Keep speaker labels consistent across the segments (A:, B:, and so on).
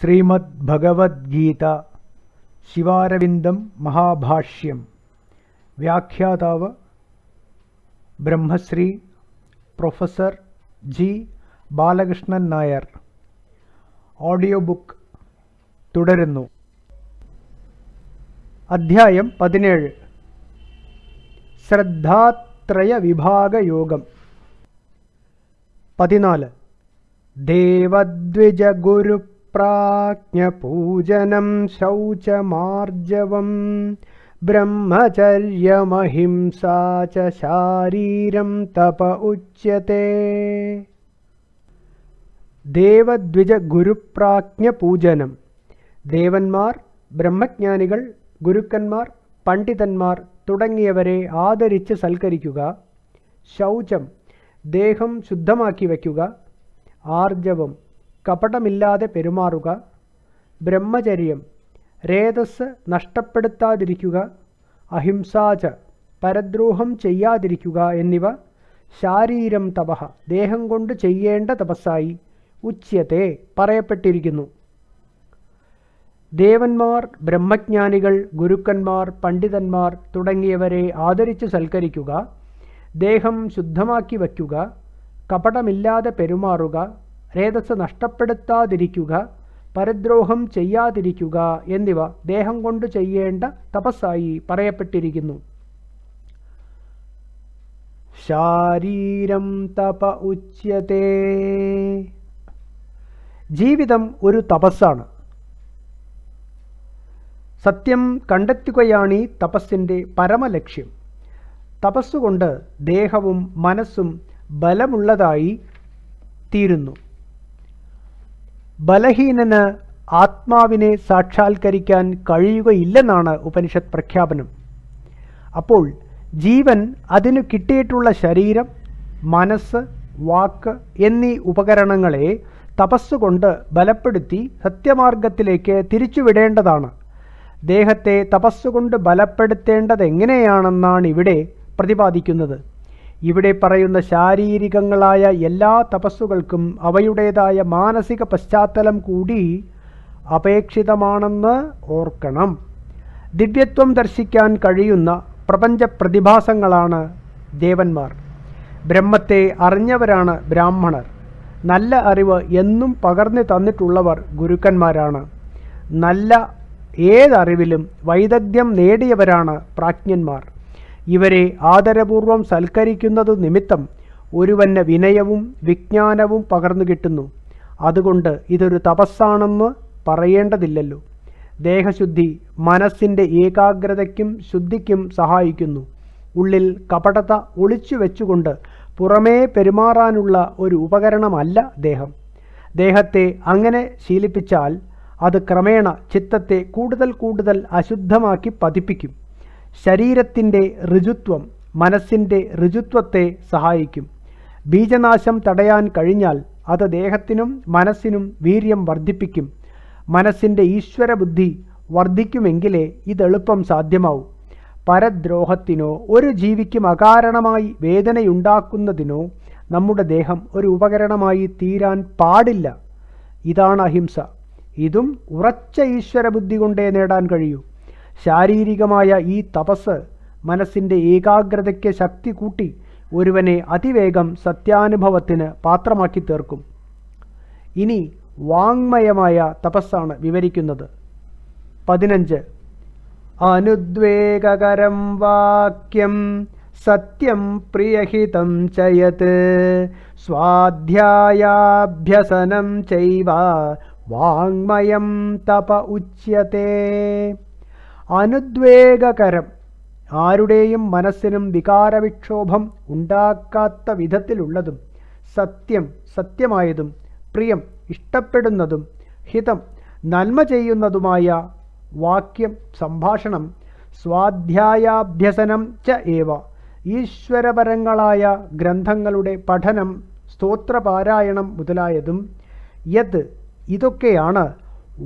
A: ശ്രീമദ് ഭഗവത്ഗീത ശിവാരവിന്ദം മഹാഭാഷ്യം വ്യാഖ്യാതാവ് Brahmashri professor G Balakrishnan Nair audio book തുടരുന്നു അധ്യായം പതിനേഴ് ശ്രദ്ധാത്രയ വിഭാഗയോഗം പതിനാല് ദേവദ്വിജ ഗുരു പ്രാജ്ഞപൂജനം ശൗചമാർജവം ബ്രഹ്മചര്യമഹിംസാരീരം च शारीरं तप उच्यते ദേവദ്വിജ ഗുരുപ്രാജ്ഞ ദേവന്മാർ ബ്രഹ്മജ്ഞാനികൾ ഗുരുക്കന്മാർ പണ്ഡിതന്മാർ തുടങ്ങിയവരെ ആദരിച്ച് സൽക്കരിക്കുക ശൗചം ദേഹം ശുദ്ധമാക്കി വയ്ക്കുക ആർജവം കപടമില്ലാതെ പെരുമാറുക ബ്രഹ്മചര്യം രേതസ് നഷ്ടപ്പെടുത്താതിരിക്കുക അഹിംസാച പരദ്രോഹം ചെയ്യാതിരിക്കുക എന്നിവ ശാരീരം തപഹ ദേഹം കൊണ്ട് ചെയ്യേണ്ട തപസ്സായി ഉച്ചത്തെ പറയപ്പെട്ടിരിക്കുന്നു ദേവന്മാർ ബ്രഹ്മജ്ഞാനികൾ ഗുരുക്കന്മാർ പണ്ഡിതന്മാർ തുടങ്ങിയവരെ ആദരിച്ച് സൽക്കരിക്കുക ദേഹം ശുദ്ധമാക്കി വയ്ക്കുക കപടമില്ലാതെ പെരുമാറുക രേതസ് നഷ്ടപ്പെടുത്താതിരിക്കുക പരദ്രോഹം ചെയ്യാതിരിക്കുക എന്നിവ ദേഹം കൊണ്ട് ചെയ്യേണ്ട തപസ്സായി പറയപ്പെട്ടിരിക്കുന്നു ശാരീരം തപ ഉച്യത്തെ ജീവിതം ഒരു തപസ്സാണ് സത്യം കണ്ടെത്തുകയാണ് ഈ തപസ്സിൻ്റെ പരമലക്ഷ്യം തപസ്സുകൊണ്ട് ദേഹവും മനസ്സും ബലമുള്ളതായി തീരുന്നു ബലഹീനന് ആത്മാവിനെ സാക്ഷാത്കരിക്കാൻ കഴിയുകയില്ലെന്നാണ് ഉപനിഷത്ത് പ്രഖ്യാപനം അപ്പോൾ ജീവൻ അതിനു കിട്ടിയിട്ടുള്ള ശരീരം മനസ്സ് വാക്ക് എന്നീ ഉപകരണങ്ങളെ തപസ്സുകൊണ്ട് ബലപ്പെടുത്തി സത്യമാർഗത്തിലേക്ക് തിരിച്ചുവിടേണ്ടതാണ് ദേഹത്തെ തപസ്സുകൊണ്ട് ബലപ്പെടുത്തേണ്ടത് എങ്ങനെയാണെന്നാണ് ഇവിടെ പ്രതിപാദിക്കുന്നത് ഇവിടെ പറയുന്ന ശാരീരികങ്ങളായ എല്ലാ തപസ്സുകൾക്കും അവയുടേതായ മാനസിക പശ്ചാത്തലം കൂടി അപേക്ഷിതമാണെന്ന് ഓർക്കണം ദിവ്യത്വം ദർശിക്കാൻ കഴിയുന്ന പ്രപഞ്ച പ്രതിഭാസങ്ങളാണ് ദേവന്മാർ ബ്രഹ്മത്തെ അറിഞ്ഞവരാണ് ബ്രാഹ്മണർ നല്ല അറിവ് എന്നും പകർന്നു തന്നിട്ടുള്ളവർ ഗുരുക്കന്മാരാണ് നല്ല ഏതറിവിലും വൈദഗ്ധ്യം നേടിയവരാണ് പ്രാജ്ഞന്മാർ ഇവരെ ആദരപൂർവം സൽക്കരിക്കുന്നതു നിമിത്തം ഒരുവന് വിനയവും വിജ്ഞാനവും പകർന്നു കിട്ടുന്നു അതുകൊണ്ട് ഇതൊരു തപസ്സാണെന്ന് പറയേണ്ടതില്ലല്ലോ ദേഹശുദ്ധി മനസ്സിൻ്റെ ഏകാഗ്രതയ്ക്കും ശുദ്ധിക്കും സഹായിക്കുന്നു ഉള്ളിൽ കപടത ഒളിച്ചു വെച്ചുകൊണ്ട് പുറമേ പെരുമാറാനുള്ള ഒരു ഉപകരണമല്ല ദേഹം ദേഹത്തെ അങ്ങനെ ശീലിപ്പിച്ചാൽ അത് ക്രമേണ ചിത്തത്തെ കൂടുതൽ കൂടുതൽ അശുദ്ധമാക്കി പതിപ്പിക്കും ശരീരത്തിൻ്റെ ഋജുത്വം മനസ്സിൻ്റെ ഋജുത്വത്തെ സഹായിക്കും ബീജനാശം തടയാൻ കഴിഞ്ഞാൽ അത് ദേഹത്തിനും മനസ്സിനും വീര്യം വർദ്ധിപ്പിക്കും മനസ്സിൻ്റെ ഈശ്വരബുദ്ധി വർദ്ധിക്കുമെങ്കിലേ ഇതെളുപ്പം സാധ്യമാവൂ പരദ്രോഹത്തിനോ ഒരു ജീവിക്കും അകാരണമായി വേദനയുണ്ടാക്കുന്നതിനോ നമ്മുടെ ദേഹം ഒരു ഉപകരണമായി തീരാൻ പാടില്ല ഇതാണ് അഹിംസ ഇതും ഉറച്ച ഈശ്വരബുദ്ധി കൊണ്ടേ നേടാൻ കഴിയൂ ശാരീരികമായ ഈ തപസ് മനസ്സിൻ്റെ ഏകാഗ്രതയ്ക്ക് ശക്തി കൂട്ടി ഒരുവനെ അതിവേഗം സത്യാനുഭവത്തിന് പാത്രമാക്കി തീർക്കും ഇനി വാങ്മയമായ തപസ്സാണ് വിവരിക്കുന്നത് പതിനഞ്ച് അനുദ്വേഗകരം വാക്യം സത്യം പ്രിയഹിതം ചയത് സ്വാധ്യായാഭ്യസനം ചെയ്വ വാങ്മയം തപ ഉച്യത്തെ അനുദ്വേഗകരം ആരുടെയും മനസ്സിനും വികാരവിക്ഷോഭം ഉണ്ടാക്കാത്ത വിധത്തിലുള്ളതും സത്യം സത്യമായതും പ്രിയം ഇഷ്ടപ്പെടുന്നതും ഹിതം നന്മ ചെയ്യുന്നതുമായ വാക്യം സംഭാഷണം സ്വാധ്യായാഭ്യസനം ച ഏവ ഈശ്വരപരങ്ങളായ ഗ്രന്ഥങ്ങളുടെ പഠനം സ്തോത്രപാരായണം മുതലായതും യത് ഇതൊക്കെയാണ്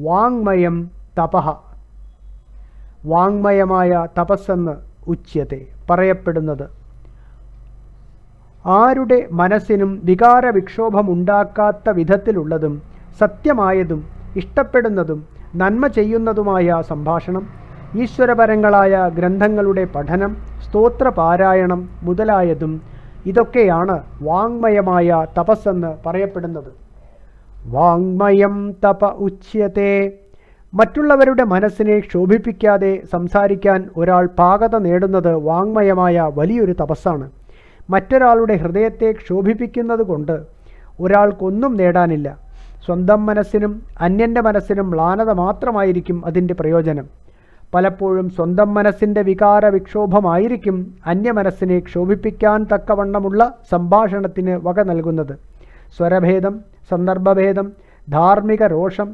A: വാങ്മയം തപഹ വാങ്മയമായ തപസ്സെന്ന് ഉച്യത്തെ പറയപ്പെടുന്നത് ആരുടെ മനസ്സിനും വിക്ഷോഭമുണ്ടാക്കാത്ത വിധത്തിലുള്ളതും സത്യമായതും ഇഷ്ടപ്പെടുന്നതും നന്മ ചെയ്യുന്നതുമായ സംഭാഷണം ഈശ്വരപരങ്ങളായ ഗ്രന്ഥങ്ങളുടെ പഠനം സ്തോത്രപാരായണം മുതലായതും ഇതൊക്കെയാണ് വാങ്മയമായ തപസ്സെന്ന് പറയപ്പെടുന്നത് വാങ്മയം തപ ഉച്യത്തെ മറ്റുള്ളവരുടെ മനസ്സിനെ ക്ഷോഭിപ്പിക്കാതെ സംസാരിക്കാൻ ഒരാൾ പാകത നേടുന്നത് വാങ്മയമായ വലിയൊരു തപസ്സാണ് മറ്റൊരാളുടെ ഹൃദയത്തെ ക്ഷോഭിപ്പിക്കുന്നത് കൊണ്ട് ഒരാൾക്കൊന്നും നേടാനില്ല സ്വന്തം മനസ്സിനും അന്യൻ്റെ മനസ്സിനും ലാനത മാത്രമായിരിക്കും അതിൻ്റെ പ്രയോജനം പലപ്പോഴും സ്വന്തം മനസ്സിൻ്റെ വികാര വിക്ഷോഭമായിരിക്കും മനസ്സിനെ ക്ഷോഭിപ്പിക്കാൻ തക്കവണ്ണമുള്ള സംഭാഷണത്തിന് വക നൽകുന്നത് സ്വരഭേദം സന്ദർഭഭേദം ധാർമ്മിക രോഷം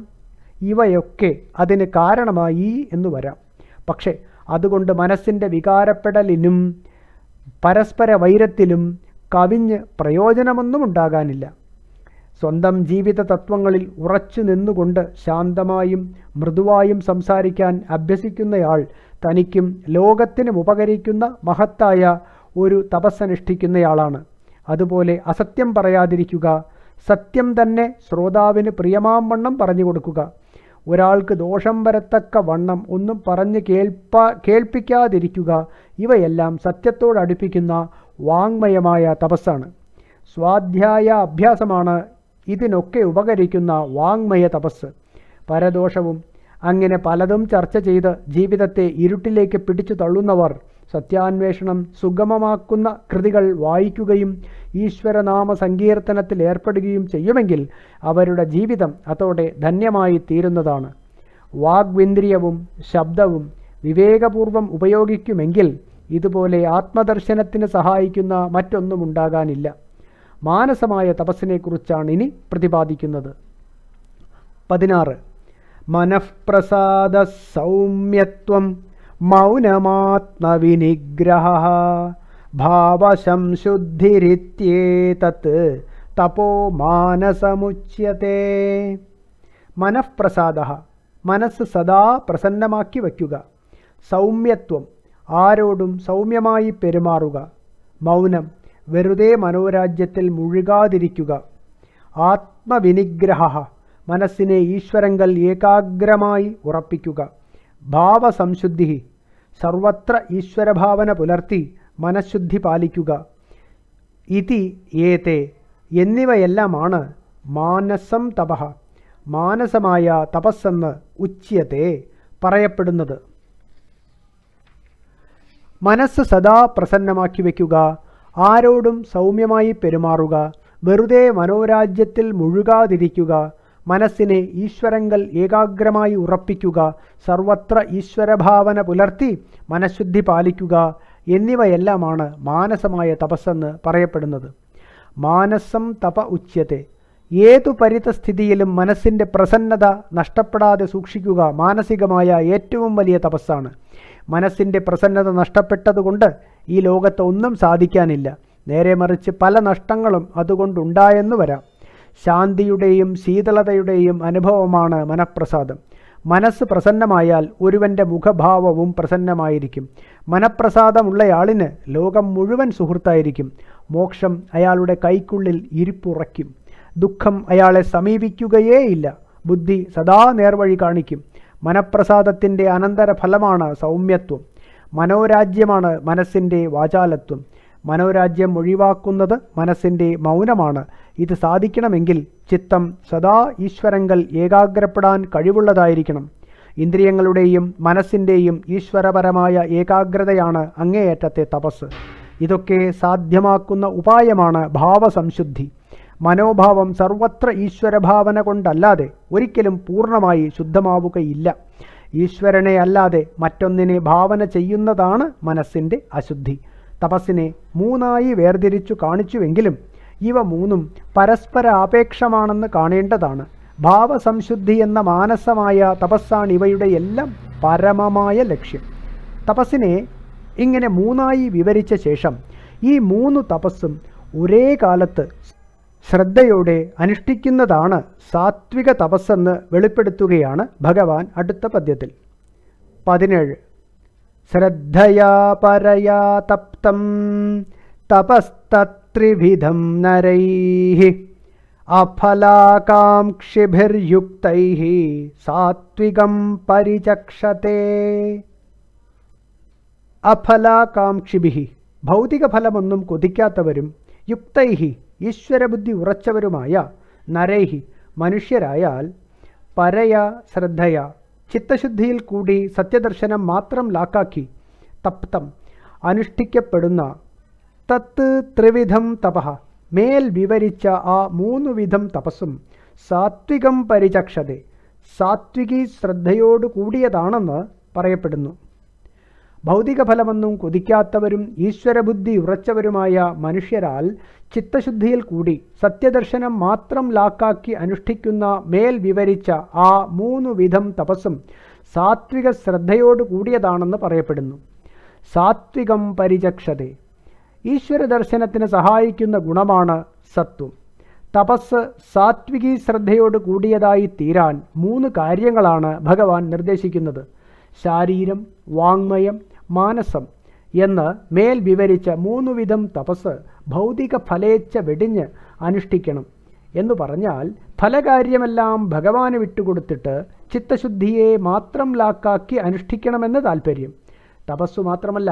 A: ഇവയൊക്കെ അതിന് കാരണമായി എന്ന് വരാം പക്ഷേ അതുകൊണ്ട് മനസ്സിൻ്റെ വികാരപ്പെടലിനും പരസ്പര വൈരത്തിലും കവിഞ്ഞ് പ്രയോജനമൊന്നും ഉണ്ടാകാനില്ല സ്വന്തം ജീവിത തത്വങ്ങളിൽ ഉറച്ചു നിന്നുകൊണ്ട് ശാന്തമായും മൃദുവായും സംസാരിക്കാൻ അഭ്യസിക്കുന്നയാൾ തനിക്കും ലോകത്തിനും ഉപകരിക്കുന്ന മഹത്തായ ഒരു തപസ്സനുഷ്ഠിക്കുന്നയാളാണ് അതുപോലെ അസത്യം പറയാതിരിക്കുക സത്യം തന്നെ ശ്രോതാവിന് പ്രിയമാം വണ്ണം പറഞ്ഞു കൊടുക്കുക ഒരാൾക്ക് ദോഷം വരത്തക്ക വണ്ണം ഒന്നും പറഞ്ഞ് കേൾപ്പ കേൾപ്പിക്കാതിരിക്കുക ഇവയെല്ലാം അടുപ്പിക്കുന്ന വാങ്മയമായ തപസ്സാണ് സ്വാധ്യായ അഭ്യാസമാണ് ഇതിനൊക്കെ ഉപകരിക്കുന്ന വാങ്മയ തപസ് പരദോഷവും അങ്ങനെ പലതും ചർച്ച ചെയ്ത് ജീവിതത്തെ ഇരുട്ടിലേക്ക് പിടിച്ചു തള്ളുന്നവർ സത്യാന്വേഷണം സുഗമമാക്കുന്ന കൃതികൾ വായിക്കുകയും ഈശ്വരനാമ സങ്കീർത്തനത്തിൽ ഏർപ്പെടുകയും ചെയ്യുമെങ്കിൽ അവരുടെ ജീവിതം അതോടെ ധന്യമായി തീരുന്നതാണ് വാഗ്വിന്ദ്രിയവും ശബ്ദവും വിവേകപൂർവം ഉപയോഗിക്കുമെങ്കിൽ ഇതുപോലെ ആത്മദർശനത്തിന് സഹായിക്കുന്ന മറ്റൊന്നും ഉണ്ടാകാനില്ല മാനസമായ തപസ്സിനെക്കുറിച്ചാണ് ഇനി പ്രതിപാദിക്കുന്നത് പതിനാറ് മനഃപ്രസാദ സൗമ്യത്വം മൗനമാത്മവിനിഗ്രഹ ഭാവശംശുദ്ധിരിത്യേതത് തപോ മാനസമുച്യത്തെ മനഃപ്രസാദ മനസ്സ് സദാ പ്രസന്നമാക്കി വയ്ക്കുക സൗമ്യത്വം ആരോടും സൗമ്യമായി പെരുമാറുക മൗനം വെറുതെ മനോരാജ്യത്തിൽ മുഴുകാതിരിക്കുക ആത്മവിനിഗ്രഹ മനസ്സിനെ ഈശ്വരങ്കൽ ഏകാഗ്രമായി ഉറപ്പിക്കുക ഭാവസംശുദ്ധി സർവത്ര ഈശ്വരഭാവന പുലർത്തി മനഃശുദ്ധി പാലിക്കുക ഇതി ഏതേ എന്നിവയെല്ലാമാണ് മാനസം തപഹ മാനസമായ തപസ്സെന്ന് ഉച്ചയത്തെ പറയപ്പെടുന്നത് മനസ്സ് സദാ പ്രസന്നമാക്കി വയ്ക്കുക ആരോടും സൗമ്യമായി പെരുമാറുക വെറുതെ മനോരാജ്യത്തിൽ മുഴുകാതിരിക്കുക മനസ്സിനെ ഈശ്വരങ്കൽ ഏകാഗ്രമായി ഉറപ്പിക്കുക സർവത്ര ഈശ്വരഭാവന പുലർത്തി മനഃശുദ്ധി പാലിക്കുക എന്നിവയെല്ലാമാണ് മാനസമായ തപസ്സെന്ന് പറയപ്പെടുന്നത് മാനസം തപ ഉച്യത്തെ ഏതു പരിതസ്ഥിതിയിലും മനസ്സിൻ്റെ പ്രസന്നത നഷ്ടപ്പെടാതെ സൂക്ഷിക്കുക മാനസികമായ ഏറ്റവും വലിയ തപസ്സാണ് മനസ്സിൻ്റെ പ്രസന്നത നഷ്ടപ്പെട്ടതുകൊണ്ട് ഈ ലോകത്ത് ഒന്നും സാധിക്കാനില്ല നേരെ മറിച്ച് പല നഷ്ടങ്ങളും അതുകൊണ്ടുണ്ടായെന്ന് വരാം ശാന്തിയുടെയും ശീതളതയുടെയും അനുഭവമാണ് മനഃപ്രസാദം മനസ്സ് പ്രസന്നമായാൽ ഒരുവൻ്റെ മുഖഭാവവും പ്രസന്നമായിരിക്കും മനഃപ്രസാദമുള്ളയാളിന് ലോകം മുഴുവൻ സുഹൃത്തായിരിക്കും മോക്ഷം അയാളുടെ കൈക്കുള്ളിൽ ഇരിപ്പുറയ്ക്കും ദുഃഖം അയാളെ സമീപിക്കുകയേയില്ല ബുദ്ധി സദാ നേർവഴി കാണിക്കും മനഃപ്രസാദത്തിൻ്റെ അനന്തരഫലമാണ് സൗമ്യത്വം മനോരാജ്യമാണ് മനസ്സിൻ്റെ വാചാലത്വം മനോരാജ്യം ഒഴിവാക്കുന്നത് മനസ്സിൻ്റെ മൗനമാണ് ഇത് സാധിക്കണമെങ്കിൽ ചിത്തം സദാ ഈശ്വരങ്കൽ ഏകാഗ്രപ്പെടാൻ കഴിവുള്ളതായിരിക്കണം ഇന്ദ്രിയങ്ങളുടെയും മനസ്സിൻ്റെയും ഈശ്വരപരമായ ഏകാഗ്രതയാണ് അങ്ങേയറ്റത്തെ തപസ് ഇതൊക്കെ സാധ്യമാക്കുന്ന ഉപായമാണ് ഭാവസംശുദ്ധി മനോഭാവം സർവത്ര ഈശ്വരഭാവന കൊണ്ടല്ലാതെ ഒരിക്കലും പൂർണ്ണമായി ശുദ്ധമാവുകയില്ല ഈശ്വരനെ അല്ലാതെ മറ്റൊന്നിനെ ഭാവന ചെയ്യുന്നതാണ് മനസ്സിൻ്റെ അശുദ്ധി തപസ്സിനെ മൂന്നായി വേർതിരിച്ചു കാണിച്ചുവെങ്കിലും ഇവ മൂന്നും ആപേക്ഷമാണെന്ന് കാണേണ്ടതാണ് ഭാവസംശുദ്ധി എന്ന മാനസമായ തപസ്സാണ് ഇവയുടെ എല്ലാം പരമമായ ലക്ഷ്യം തപസ്സിനെ ഇങ്ങനെ മൂന്നായി വിവരിച്ച ശേഷം ഈ മൂന്ന് തപസ്സും ഒരേ കാലത്ത് ശ്രദ്ധയോടെ അനുഷ്ഠിക്കുന്നതാണ് സാത്വിക തപസ്സെന്ന് വെളിപ്പെടുത്തുകയാണ് ഭഗവാൻ അടുത്ത പദ്യത്തിൽ പതിനേഴ് श्रद्धया परया तप्तं तपस्तत्रिविधं नरैः अफलाकाङ्क्षिभिर्युक्तैः सात्विकं परिचक्षते अफलाकाङ्क्षिभिः भौतिकफलमन्नं कुदिक्यातवरुं युक्तैः ईश्वरबुद्धि उरच्चवरुमाय नरैः मनुष्यराया परया श्रद्धया ചിത്തശുദ്ധിയിൽ കൂടി സത്യദർശനം മാത്രം ലാക്കാക്കി തപ്തം അനുഷ്ഠിക്കപ്പെടുന്ന തത്ത് ത്രിവിധം തപ മേൽ വിവരിച്ച ആ മൂന്നുവിധം തപസ്സും സാത്വികം പരിചക്ഷതെ സാത്വികി ശ്രദ്ധയോടുകൂടിയതാണെന്ന് പറയപ്പെടുന്നു ഭൗതിക ഫലമൊന്നും കൊതിക്കാത്തവരും ഈശ്വരബുദ്ധി ഉറച്ചവരുമായ മനുഷ്യരാൽ ചിത്തശുദ്ധിയിൽ കൂടി സത്യദർശനം മാത്രം ലാക്കാക്കി അനുഷ്ഠിക്കുന്ന മേൽ വിവരിച്ച ആ മൂന്നു വിധം തപസ്സും സാത്വിക ശ്രദ്ധയോട് കൂടിയതാണെന്ന് പറയപ്പെടുന്നു സാത്വികം പരിചക്ഷത ഈശ്വര ദർശനത്തിന് സഹായിക്കുന്ന ഗുണമാണ് സത്വം തപസ് സാത്വികീ ശ്രദ്ധയോട് കൂടിയതായി തീരാൻ മൂന്ന് കാര്യങ്ങളാണ് ഭഗവാൻ നിർദ്ദേശിക്കുന്നത് ശാരീരം വാങ്മയം മാനസം എന്ന് മേൽ വിവരിച്ച മൂന്നുവിധം തപസ് ഭൗതിക ഫലേച്ഛ വെടിഞ്ഞ് അനുഷ്ഠിക്കണം എന്ന് പറഞ്ഞാൽ ഫലകാര്യമെല്ലാം ഭഗവാന് വിട്ടുകൊടുത്തിട്ട് ചിത്തശുദ്ധിയെ മാത്രം ലാക്കാക്കി അനുഷ്ഠിക്കണമെന്ന് താല്പര്യം തപസ്സു മാത്രമല്ല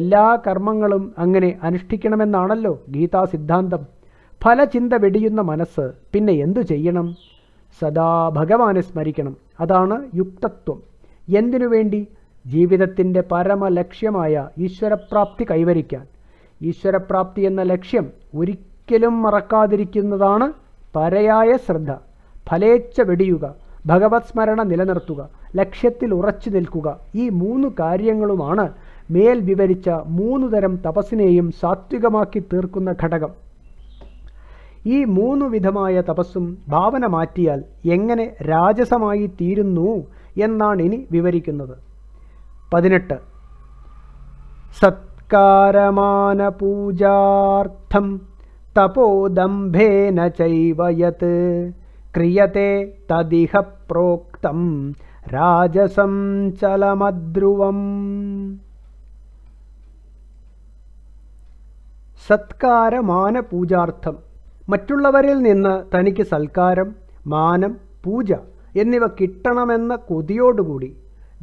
A: എല്ലാ കർമ്മങ്ങളും അങ്ങനെ അനുഷ്ഠിക്കണമെന്നാണല്ലോ ഗീതാ സിദ്ധാന്തം ഫലചിന്ത വെടിയുന്ന മനസ്സ് പിന്നെ എന്തു ചെയ്യണം സദാ ഭഗവാനെ സ്മരിക്കണം അതാണ് യുക്തത്വം എന്തിനു വേണ്ടി ജീവിതത്തിൻ്റെ പരമ ലക്ഷ്യമായ ഈശ്വരപ്രാപ്തി കൈവരിക്കാൻ ഈശ്വരപ്രാപ്തി എന്ന ലക്ഷ്യം ഒരിക്കലും മറക്കാതിരിക്കുന്നതാണ് പരയായ ശ്രദ്ധ ഫലേച്ഛ വെടിയുക ഭഗവത് സ്മരണ നിലനിർത്തുക ലക്ഷ്യത്തിൽ ഉറച്ചു നിൽക്കുക ഈ മൂന്ന് കാര്യങ്ങളുമാണ് മേൽ വിവരിച്ച മൂന്ന് തരം തപസ്സിനെയും സാത്വികമാക്കി തീർക്കുന്ന ഘടകം ഈ മൂന്ന് വിധമായ തപസ്സും ഭാവന മാറ്റിയാൽ എങ്ങനെ രാജസമായി തീരുന്നു എന്നാണ് ഇനി വിവരിക്കുന്നത് പതിനെട്ട് സത്കാരമാന പൂജാർത്ഥം തപോദംഭേന ചൈവയത് ക്രിയത്തെ തദിഹ പ്രോക്തം രാജസം ചലമദ്രുവം സത്കാരമാന പൂജാർത്ഥം മറ്റുള്ളവരിൽ നിന്ന് തനിക്ക് സൽക്കാരം മാനം പൂജ എന്നിവ കിട്ടണമെന്ന കൊതിയോടുകൂടി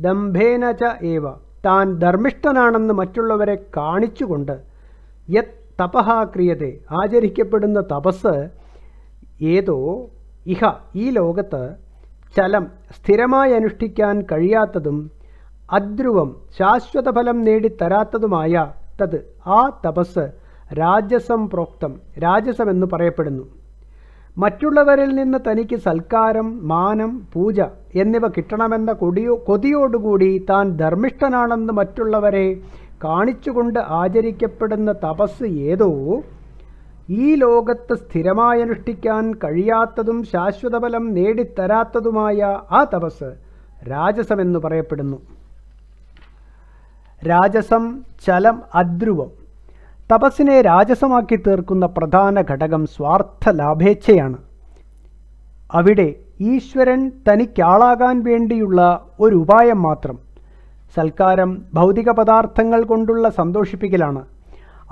A: ദംഭേന ച ഏവ താൻ ധർമ്മിഷ്ഠനാണെന്ന് മറ്റുള്ളവരെ കാണിച്ചുകൊണ്ട് യത് തപഹ ആചരിക്കപ്പെടുന്ന തപസ് ഏതോ ഇഹ ഈ ലോകത്ത് ചലം സ്ഥിരമായി അനുഷ്ഠിക്കാൻ കഴിയാത്തതും അധ്രുവം ശാശ്വതഫലം നേടിത്തരാത്തതുമായ തത് ആ തപസ് രാജസം പ്രോക്തം രാജസമെന്ന് പറയപ്പെടുന്നു മറ്റുള്ളവരിൽ നിന്ന് തനിക്ക് സൽക്കാരം മാനം പൂജ എന്നിവ കിട്ടണമെന്ന കൊടിയോ കൊതിയോടുകൂടി താൻ ധർമ്മിഷ്ഠനാണെന്ന് മറ്റുള്ളവരെ കാണിച്ചുകൊണ്ട് ആചരിക്കപ്പെടുന്ന തപസ് ഏതോ ഈ ലോകത്ത് സ്ഥിരമായി അനുഷ്ഠിക്കാൻ കഴിയാത്തതും ശാശ്വതഫലം നേടിത്തരാത്തതുമായ ആ തപസ് രാജസമെന്ന് പറയപ്പെടുന്നു രാജസം ചലം അദ്രുവം തപസ്സിനെ രാജസമാക്കി തീർക്കുന്ന പ്രധാന ഘടകം സ്വാർത്ഥ ലാഭേച്ഛയാണ് അവിടെ ഈശ്വരൻ തനിക്കാളാകാൻ വേണ്ടിയുള്ള ഒരു ഉപായം മാത്രം സൽക്കാരം ഭൗതിക പദാർത്ഥങ്ങൾ കൊണ്ടുള്ള സന്തോഷിപ്പിക്കലാണ്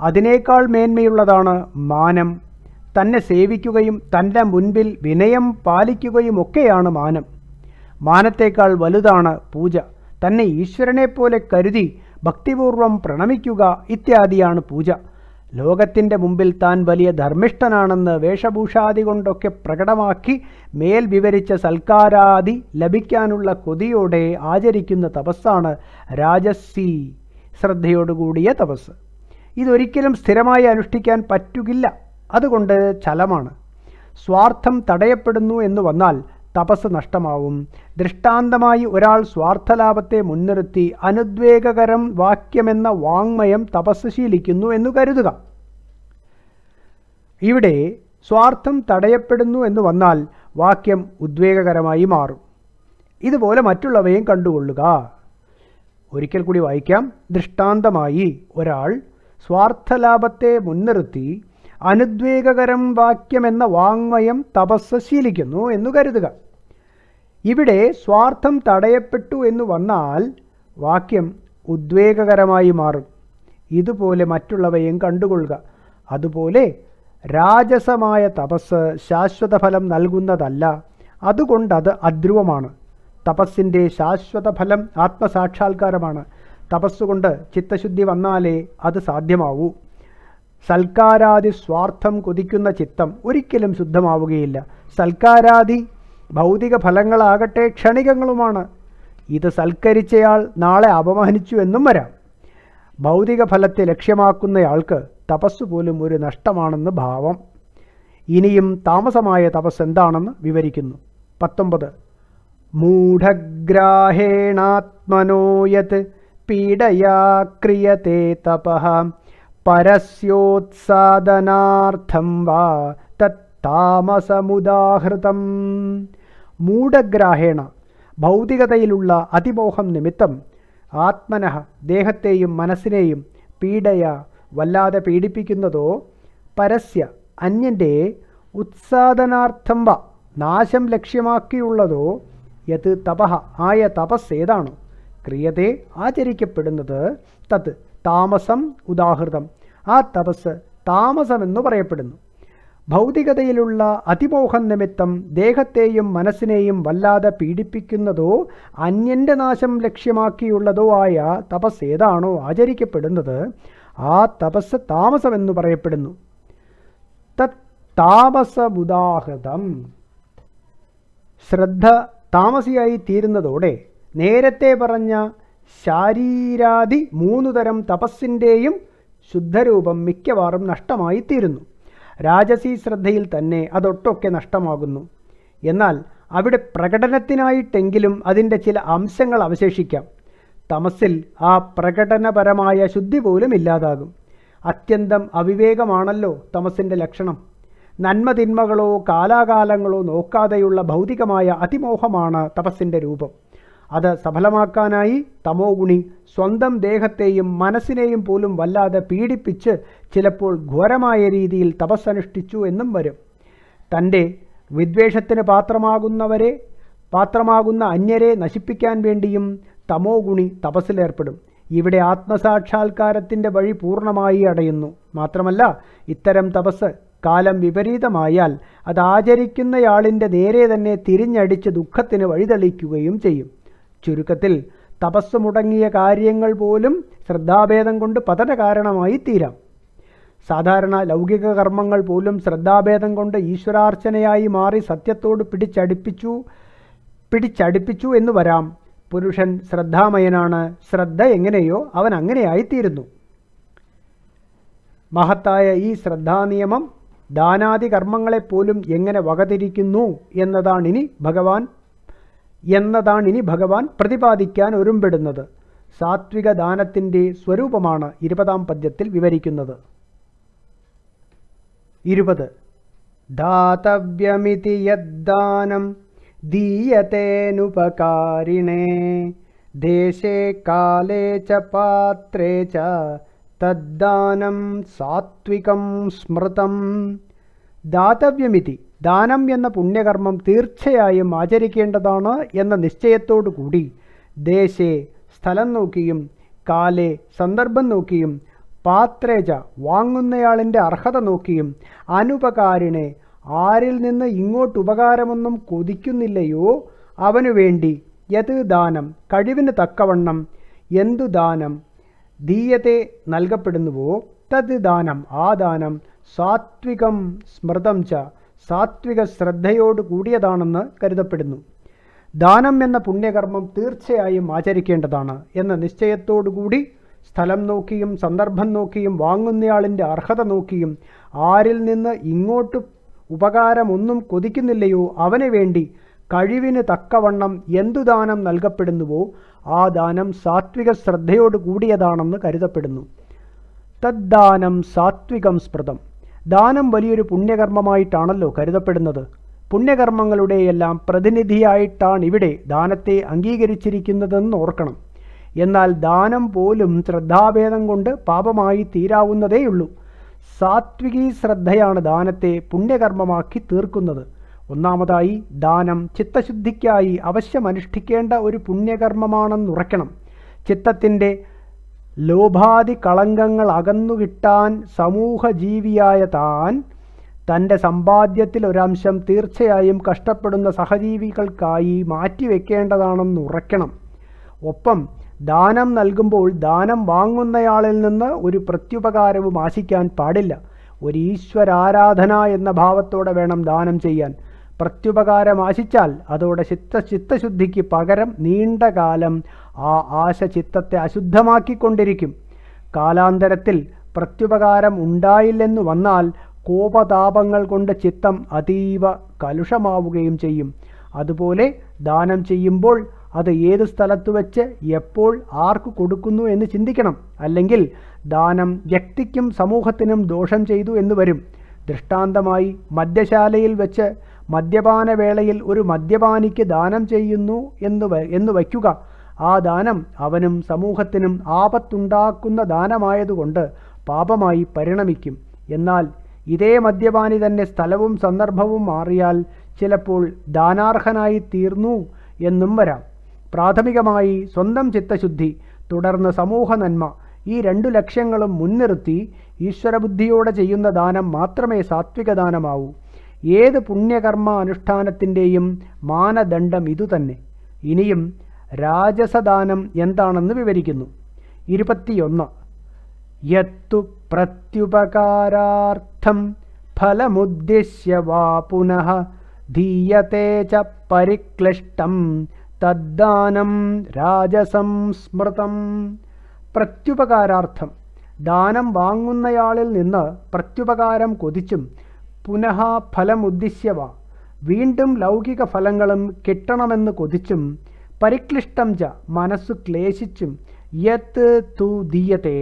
A: അതിനേക്കാൾ മേന്മയുള്ളതാണ് മാനം തന്നെ സേവിക്കുകയും തൻ്റെ മുൻപിൽ വിനയം പാലിക്കുകയും ഒക്കെയാണ് മാനം മാനത്തേക്കാൾ വലുതാണ് പൂജ തന്നെ ഈശ്വരനെപ്പോലെ കരുതി ഭക്തിപൂർവം പ്രണമിക്കുക ഇത്യാദിയാണ് പൂജ ലോകത്തിൻ്റെ മുമ്പിൽ താൻ വലിയ ധർമ്മിഷ്ഠനാണെന്ന് വേഷഭൂഷാദി കൊണ്ടൊക്കെ പ്രകടമാക്കി മേൽ വിവരിച്ച സൽക്കാരാദി ലഭിക്കാനുള്ള കൊതിയോടെ ആചരിക്കുന്ന തപസ്സാണ് രാജസി ശ്രദ്ധയോടുകൂടിയ തപസ് ഇതൊരിക്കലും സ്ഥിരമായി അനുഷ്ഠിക്കാൻ പറ്റുകില്ല അതുകൊണ്ട് ചലമാണ് സ്വാർത്ഥം തടയപ്പെടുന്നു എന്ന് വന്നാൽ തപസ് നഷ്ടമാവും ദൃഷ്ടാന്തമായി ഒരാൾ സ്വാർത്ഥലാഭത്തെ മുൻനിർത്തി അനുദ്വേഗകരം വാക്യമെന്ന വാങ്മയം തപസ് ശീലിക്കുന്നു എന്ന് കരുതുക ഇവിടെ സ്വാർത്ഥം തടയപ്പെടുന്നു എന്ന് വന്നാൽ വാക്യം ഉദ്വേഗകരമായി മാറും ഇതുപോലെ മറ്റുള്ളവയും കണ്ടുകൊള്ളുക ഒരിക്കൽ കൂടി വായിക്കാം ദൃഷ്ടാന്തമായി ഒരാൾ സ്വാർത്ഥലാഭത്തെ മുൻനിർത്തി അനുദ്വേഗകരം വാക്യമെന്ന വാങ്മയം തപസ് ശീലിക്കുന്നു എന്ന് കരുതുക ഇവിടെ സ്വാർത്ഥം തടയപ്പെട്ടു എന്ന് വന്നാൽ വാക്യം ഉദ്വേഗകരമായി മാറും ഇതുപോലെ മറ്റുള്ളവയും കണ്ടുകൊള്ളുക അതുപോലെ രാജസമായ തപസ് ശാശ്വത ഫലം നൽകുന്നതല്ല അതുകൊണ്ടത് അധ്രുവമാണ് തപസ്സിൻ്റെ ശാശ്വത ഫലം ആത്മസാക്ഷാത്കാരമാണ് തപസ്സുകൊണ്ട് ചിത്തശുദ്ധി വന്നാലേ അത് സാധ്യമാവൂ സൽക്കാരാദി സ്വാർത്ഥം കൊതിക്കുന്ന ചിത്തം ഒരിക്കലും ശുദ്ധമാവുകയില്ല സൽക്കാരാദി ഭൗതിക ഫലങ്ങളാകട്ടെ ക്ഷണികങ്ങളുമാണ് ഇത് സൽക്കരിച്ചയാൾ നാളെ അപമാനിച്ചു എന്നും വരാം ഭൗതിക ഫലത്തെ ലക്ഷ്യമാക്കുന്നയാൾക്ക് തപസ് പോലും ഒരു നഷ്ടമാണെന്ന് ഭാവം ഇനിയും താമസമായ തപസ് എന്താണെന്ന് വിവരിക്കുന്നു പത്തൊമ്പത് മൂഢഗ്രാഹേണാത്മനോയത് പീഡയാ ക്രിയത്തെ പരസ്യോത്സാദനാർത്ഥം വാ തത്താമസമുദാഹൃതം മൂഢഗ്രാഹേണ ഭൗതികതയിലുള്ള അതിമോഹം നിമിത്തം ആത്മനഃ ദേഹത്തെയും മനസ്സിനെയും പീഡയ വല്ലാതെ പീഡിപ്പിക്കുന്നതോ പരസ്യ അന്യൻ്റെ ഉത്സാദനാർത്ഥം വ നാശം ലക്ഷ്യമാക്കിയുള്ളതോ യത് തപഹ ആയ തപസ് ഏതാണോ ക്രിയതെ ആചരിക്കപ്പെടുന്നത് തത് താമസം ഉദാഹൃതം ആ തപസ് താമസം എന്ന് പറയപ്പെടുന്നു ഭൗതികതയിലുള്ള അതിമോഹം നിമിത്തം ദേഹത്തെയും മനസ്സിനെയും വല്ലാതെ പീഡിപ്പിക്കുന്നതോ അന്യൻ്റെ നാശം ലക്ഷ്യമാക്കിയുള്ളതോ ആയ തപസ് ഏതാണോ ആചരിക്കപ്പെടുന്നത് ആ തപസ് താമസമെന്ന് പറയപ്പെടുന്നു തത് താമസമുദാഹൃതം ശ്രദ്ധ താമസിയായി തീരുന്നതോടെ നേരത്തെ പറഞ്ഞ ശാരീരാദി മൂന്നു തരം തപസ്സിൻ്റെയും ശുദ്ധരൂപം മിക്കവാറും നഷ്ടമായി തീരുന്നു രാജസീ ശ്രദ്ധയിൽ തന്നെ അതൊട്ടൊക്കെ നഷ്ടമാകുന്നു എന്നാൽ അവിടെ പ്രകടനത്തിനായിട്ടെങ്കിലും അതിൻ്റെ ചില അംശങ്ങൾ അവശേഷിക്കാം തമസിൽ ആ പ്രകടനപരമായ ശുദ്ധി പോലും ഇല്ലാതാകും അത്യന്തം അവിവേകമാണല്ലോ തമസിൻ്റെ ലക്ഷണം നന്മ തിന്മകളോ കാലാകാലങ്ങളോ നോക്കാതെയുള്ള ഭൗതികമായ അതിമോഹമാണ് തപസ്സിൻ്റെ രൂപം അത് സഫലമാക്കാനായി തമോ ഗുണി സ്വന്തം ദേഹത്തെയും മനസ്സിനെയും പോലും വല്ലാതെ പീഡിപ്പിച്ച് ചിലപ്പോൾ ഘോരമായ രീതിയിൽ തപസ്സനുഷ്ഠിച്ചു എന്നും വരും തൻ്റെ വിദ്വേഷത്തിന് പാത്രമാകുന്നവരെ പാത്രമാകുന്ന അന്യരെ നശിപ്പിക്കാൻ വേണ്ടിയും തമോ ഗുണി തപസ്സിലേർപ്പെടും ഇവിടെ ആത്മസാക്ഷാത്കാരത്തിൻ്റെ വഴി പൂർണ്ണമായി അടയുന്നു മാത്രമല്ല ഇത്തരം തപസ് കാലം വിപരീതമായാൽ അത് ആചരിക്കുന്നയാളിൻ്റെ നേരെ തന്നെ തിരിഞ്ഞടിച്ച് ദുഃഖത്തിന് വഴിതെളിക്കുകയും ചെയ്യും ചുരുക്കത്തിൽ തപസ് മുടങ്ങിയ കാര്യങ്ങൾ പോലും ശ്രദ്ധാഭേദം കൊണ്ട് പതന കാരണമായി തീരാം സാധാരണ ലൗകിക കർമ്മങ്ങൾ പോലും ശ്രദ്ധാഭേദം കൊണ്ട് ഈശ്വരാർച്ചനയായി മാറി സത്യത്തോട് പിടിച്ചടിപ്പിച്ചു പിടിച്ചടിപ്പിച്ചു എന്ന് വരാം പുരുഷൻ ശ്രദ്ധാമയനാണ് ശ്രദ്ധ എങ്ങനെയോ അവൻ അങ്ങനെയായിത്തീരുന്നു മഹത്തായ ഈ ശ്രദ്ധാനിയമം ദാനാദി കർമ്മങ്ങളെപ്പോലും എങ്ങനെ വകതിരിക്കുന്നു എന്നതാണിനി ഭഗവാൻ എന്നതാണ് ഇനി ഭഗവാൻ പ്രതിപാദിക്കാൻ ഒരുമ്പെടുന്നത് സാത്വിക ദാനത്തിൻ്റെ സ്വരൂപമാണ് ഇരുപതാം പദ്യത്തിൽ വിവരിക്കുന്നത് ഇരുപത് ദാതവ്യമിതി യദ്ദാനം ദീയതേനുപകാരിണേ ദേശേ കാലേ ച പാത്രേ ച തദ്ദാനം സാത്വികം സ്മൃതം ദാതവ്യമിതി ദാനം എന്ന പുണ്യകർമ്മം തീർച്ചയായും ആചരിക്കേണ്ടതാണ് എന്ന നിശ്ചയത്തോടു കൂടി ദേശേ സ്ഥലം നോക്കിയും കാലെ സന്ദർഭം നോക്കിയും പാത്രേജ വാങ്ങുന്നയാളിൻ്റെ അർഹത നോക്കിയും അനുപകാരിനെ ആരിൽ നിന്ന് ഇങ്ങോട്ട് ഉപകാരമൊന്നും കൊതിക്കുന്നില്ലയോ അവനു വേണ്ടി യത് ദാനം കഴിവിന് തക്കവണ്ണം എന്തു ദാനം ദീയത്തെ നൽകപ്പെടുന്നുവോ തത് ദാനം ആ ദാനം സാത്വികം സ്മൃതം ച സാത്വിക ശ്രദ്ധയോട് കൂടിയതാണെന്ന് കരുതപ്പെടുന്നു ദാനം എന്ന പുണ്യകർമ്മം തീർച്ചയായും ആചരിക്കേണ്ടതാണ് എന്ന നിശ്ചയത്തോടുകൂടി സ്ഥലം നോക്കിയും സന്ദർഭം നോക്കിയും വാങ്ങുന്നയാളിൻ്റെ അർഹത നോക്കിയും ആരിൽ നിന്ന് ഇങ്ങോട്ട് ഉപകാരമൊന്നും കൊതിക്കുന്നില്ലയോ അവന് വേണ്ടി കഴിവിന് തക്കവണ്ണം എന്തു ദാനം നൽകപ്പെടുന്നുവോ ആ ദാനം സാത്വിക ശ്രദ്ധയോട് കൂടിയതാണെന്ന് കരുതപ്പെടുന്നു തദ്ദാനം സാത്വികം സ്മൃതം ദാനം വലിയൊരു പുണ്യകർമ്മമായിട്ടാണല്ലോ കരുതപ്പെടുന്നത് പുണ്യകർമ്മങ്ങളുടെയെല്ലാം പ്രതിനിധിയായിട്ടാണ് ഇവിടെ ദാനത്തെ അംഗീകരിച്ചിരിക്കുന്നതെന്ന് ഓർക്കണം എന്നാൽ ദാനം പോലും ശ്രദ്ധാഭേദം കൊണ്ട് പാപമായി തീരാവുന്നതേയുള്ളൂ സാത്വികി ശ്രദ്ധയാണ് ദാനത്തെ പുണ്യകർമ്മമാക്കി തീർക്കുന്നത് ഒന്നാമതായി ദാനം ചിത്തശുദ്ധിക്കായി അവശ്യമനുഷ്ഠിക്കേണ്ട ഒരു പുണ്യകർമ്മമാണെന്നുറയ്ക്കണം ചിത്തത്തിൻ്റെ ലോഭാദി കളങ്കങ്ങൾ അകന്നുകിട്ടാൻ ജീവിയായ താൻ തൻ്റെ സമ്പാദ്യത്തിൽ ഒരംശം തീർച്ചയായും കഷ്ടപ്പെടുന്ന സഹജീവികൾക്കായി മാറ്റിവെക്കേണ്ടതാണെന്ന് ഉറക്കണം ഒപ്പം ദാനം നൽകുമ്പോൾ ദാനം വാങ്ങുന്നയാളിൽ നിന്ന് ഒരു പ്രത്യുപകാരവും ആശിക്കാൻ പാടില്ല ഒരു ഈശ്വരാരാധന എന്ന ഭാവത്തോടെ വേണം ദാനം ചെയ്യാൻ പ്രത്യുപകാരം ആശിച്ചാൽ അതോടെ ചിത്ത ചിത്തശുദ്ധിക്ക് പകരം നീണ്ട കാലം ആ ആശ ചിത്തത്തെ അശുദ്ധമാക്കിക്കൊണ്ടിരിക്കും കാലാന്തരത്തിൽ പ്രത്യുപകാരം ഉണ്ടായില്ലെന്നു വന്നാൽ കോപതാപങ്ങൾ കൊണ്ട് ചിത്തം അതീവ കലുഷമാവുകയും ചെയ്യും അതുപോലെ ദാനം ചെയ്യുമ്പോൾ അത് ഏത് സ്ഥലത്ത് വെച്ച് എപ്പോൾ ആർക്ക് കൊടുക്കുന്നു എന്ന് ചിന്തിക്കണം അല്ലെങ്കിൽ ദാനം വ്യക്തിക്കും സമൂഹത്തിനും ദോഷം ചെയ്തു എന്ന് വരും ദൃഷ്ടാന്തമായി മദ്യശാലയിൽ വെച്ച് മദ്യപാനവേളയിൽ ഒരു മദ്യപാനിക്ക് ദാനം ചെയ്യുന്നു എന്ന് എന്ന് വയ്ക്കുക ആ ദാനം അവനും സമൂഹത്തിനും ആപത്തുണ്ടാക്കുന്ന ദാനമായതുകൊണ്ട് പാപമായി പരിണമിക്കും എന്നാൽ ഇതേ മദ്യപാനി തന്നെ സ്ഥലവും സന്ദർഭവും മാറിയാൽ ചിലപ്പോൾ ദാനാർഹനായി തീർന്നു എന്നും വരാം പ്രാഥമികമായി സ്വന്തം ചിത്തശുദ്ധി തുടർന്ന് സമൂഹ നന്മ ഈ രണ്ടു ലക്ഷ്യങ്ങളും മുൻനിർത്തി ഈശ്വരബുദ്ധിയോടെ ചെയ്യുന്ന ദാനം മാത്രമേ സാത്വിക ദാനമാവൂ ഏത് പുണ്യകർമ്മ അനുഷ്ഠാനത്തിൻ്റെയും മാനദണ്ഡം ഇതുതന്നെ ഇനിയും രാജസദാനം എന്താണെന്ന് വിവരിക്കുന്നു ഇരുപത്തിയൊന്ന് യത്തു പ്രത്യുപകാരാർത്ഥം ഫലമുദ്ദേശ്യ വാ പുനഃ ധീയത്തെ ച പരിക്ലിഷ്ടം തദ്ദാനം രാജസം സ്മൃതം പ്രത്യുപകാരാർത്ഥം ദാനം വാങ്ങുന്നയാളിൽ നിന്ന് പ്രത്യുപകാരം കൊതിച്ചും പുനഃ ഫലമുദ്ദേശ്യവ വീണ്ടും ലൗകിക ഫലങ്ങളും കിട്ടണമെന്ന് കൊതിച്ചും പരിക്ലിഷ്ടം ച മനസ്സ് ക്ലേശിച്ചും യത്ത് തു ദീയത്തെ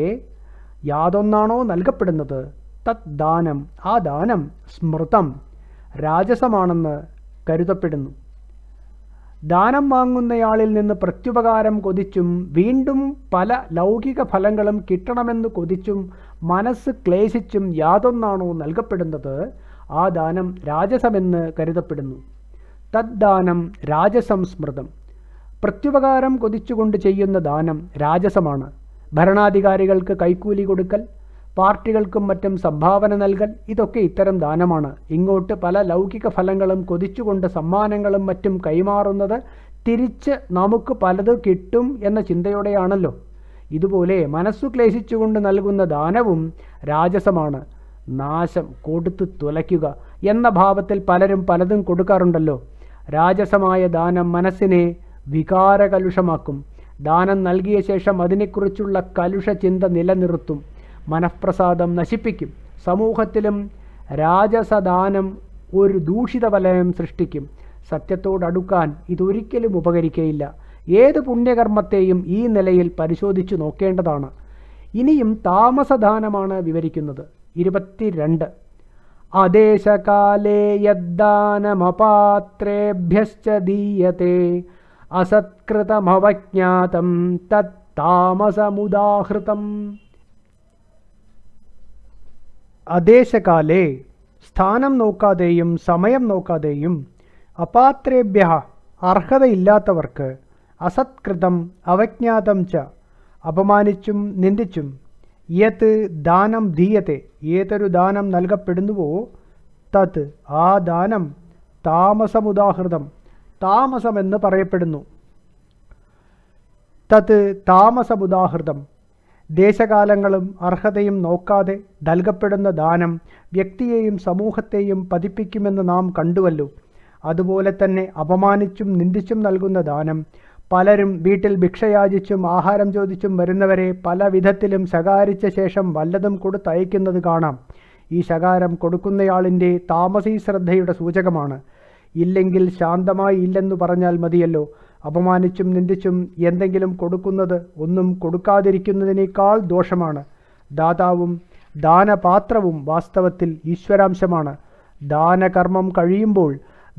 A: യാതൊന്നാണോ നൽകപ്പെടുന്നത് തത് ദാനം ആ ദാനം സ്മൃതം രാജസമാണെന്ന് കരുതപ്പെടുന്നു ദാനം വാങ്ങുന്നയാളിൽ നിന്ന് പ്രത്യുപകാരം കൊതിച്ചും വീണ്ടും പല ലൗകിക ഫലങ്ങളും കിട്ടണമെന്ന് കൊതിച്ചും മനസ്സ് ക്ലേശിച്ചും യാതൊന്നാണോ നൽകപ്പെടുന്നത് ആ ദാനം രാജസമെന്ന് കരുതപ്പെടുന്നു തദ്ദാനം രാജസം സ്മൃതം പ്രത്യുപകാരം കൊതിച്ചുകൊണ്ട് ചെയ്യുന്ന ദാനം രാജസമാണ് ഭരണാധികാരികൾക്ക് കൈക്കൂലി കൊടുക്കൽ പാർട്ടികൾക്കും മറ്റും സംഭാവന നൽകൽ ഇതൊക്കെ ഇത്തരം ദാനമാണ് ഇങ്ങോട്ട് പല ലൗകിക ഫലങ്ങളും കൊതിച്ചുകൊണ്ട് സമ്മാനങ്ങളും മറ്റും കൈമാറുന്നത് തിരിച്ച് നമുക്ക് പലത് കിട്ടും എന്ന ചിന്തയോടെയാണല്ലോ ഇതുപോലെ മനസ്സു ക്ലേശിച്ചുകൊണ്ട് നൽകുന്ന ദാനവും രാജസമാണ് നാശം കൊടുത്തു തുലയ്ക്കുക എന്ന ഭാവത്തിൽ പലരും പലതും കൊടുക്കാറുണ്ടല്ലോ രാജസമായ ദാനം മനസ്സിനെ വികാരകലുഷമാക്കും ദാനം നൽകിയ ശേഷം അതിനെക്കുറിച്ചുള്ള കലുഷ ചിന്ത നിലനിർത്തും മനഃപ്രസാദം നശിപ്പിക്കും സമൂഹത്തിലും രാജസദാനം ഒരു ദൂഷിത വലയം സൃഷ്ടിക്കും സത്യത്തോടടുക്കാൻ ഇതൊരിക്കലും ഉപകരിക്കയില്ല ഏത് പുണ്യകർമ്മത്തെയും ഈ നിലയിൽ പരിശോധിച്ചു നോക്കേണ്ടതാണ് ഇനിയും താമസദാനമാണ് വിവരിക്കുന്നത് ഇരുപത്തിരണ്ട് അദേശകാലേ യദ്ദാനമപാത്രേഭ്യശ്ച ദീയത്തെ അസത്കൃതമവജ്ഞാതം തത്താമസമുദാഹൃതം അദേശകാലെ സ്ഥാനം നോക്കാതെയും സമയം നോക്കാതെയും അപാത്രേഭ്യ അർഹതയില്ലാത്തവർക്ക് അസത്കൃതം അവജ്ഞാതം ച അപമാനിച്ചും നിന്ദിച്ചും യത് ദാനം ധീയത്തെ ഏതൊരു ദാനം നൽകപ്പെടുന്നുവോ തത് ആ ദാനം താമസമുദാഹൃതം താമസമെന്ന് പറയപ്പെടുന്നു തത് താമസമുദാഹൃതം ദേശകാലങ്ങളും അർഹതയും നോക്കാതെ നൽകപ്പെടുന്ന ദാനം വ്യക്തിയെയും സമൂഹത്തെയും പതിപ്പിക്കുമെന്ന് നാം കണ്ടുവല്ലോ അതുപോലെ തന്നെ അപമാനിച്ചും നിന്ദിച്ചും നൽകുന്ന ദാനം പലരും വീട്ടിൽ ഭിക്ഷയാചിച്ചും ആഹാരം ചോദിച്ചും വരുന്നവരെ പല വിധത്തിലും ശകാരിച്ച ശേഷം വല്ലതും കൊടുത്തയക്കുന്നത് കാണാം ഈ ശകാരം കൊടുക്കുന്നയാളിൻ്റെ താമസീ ശ്രദ്ധയുടെ സൂചകമാണ് ഇല്ലെങ്കിൽ ശാന്തമായി ഇല്ലെന്ന് പറഞ്ഞാൽ മതിയല്ലോ അപമാനിച്ചും നിന്ദിച്ചും എന്തെങ്കിലും കൊടുക്കുന്നത് ഒന്നും കൊടുക്കാതിരിക്കുന്നതിനേക്കാൾ ദോഷമാണ് ദാതാവും ദാനപാത്രവും വാസ്തവത്തിൽ ഈശ്വരാംശമാണ് ദാനകർമ്മം കഴിയുമ്പോൾ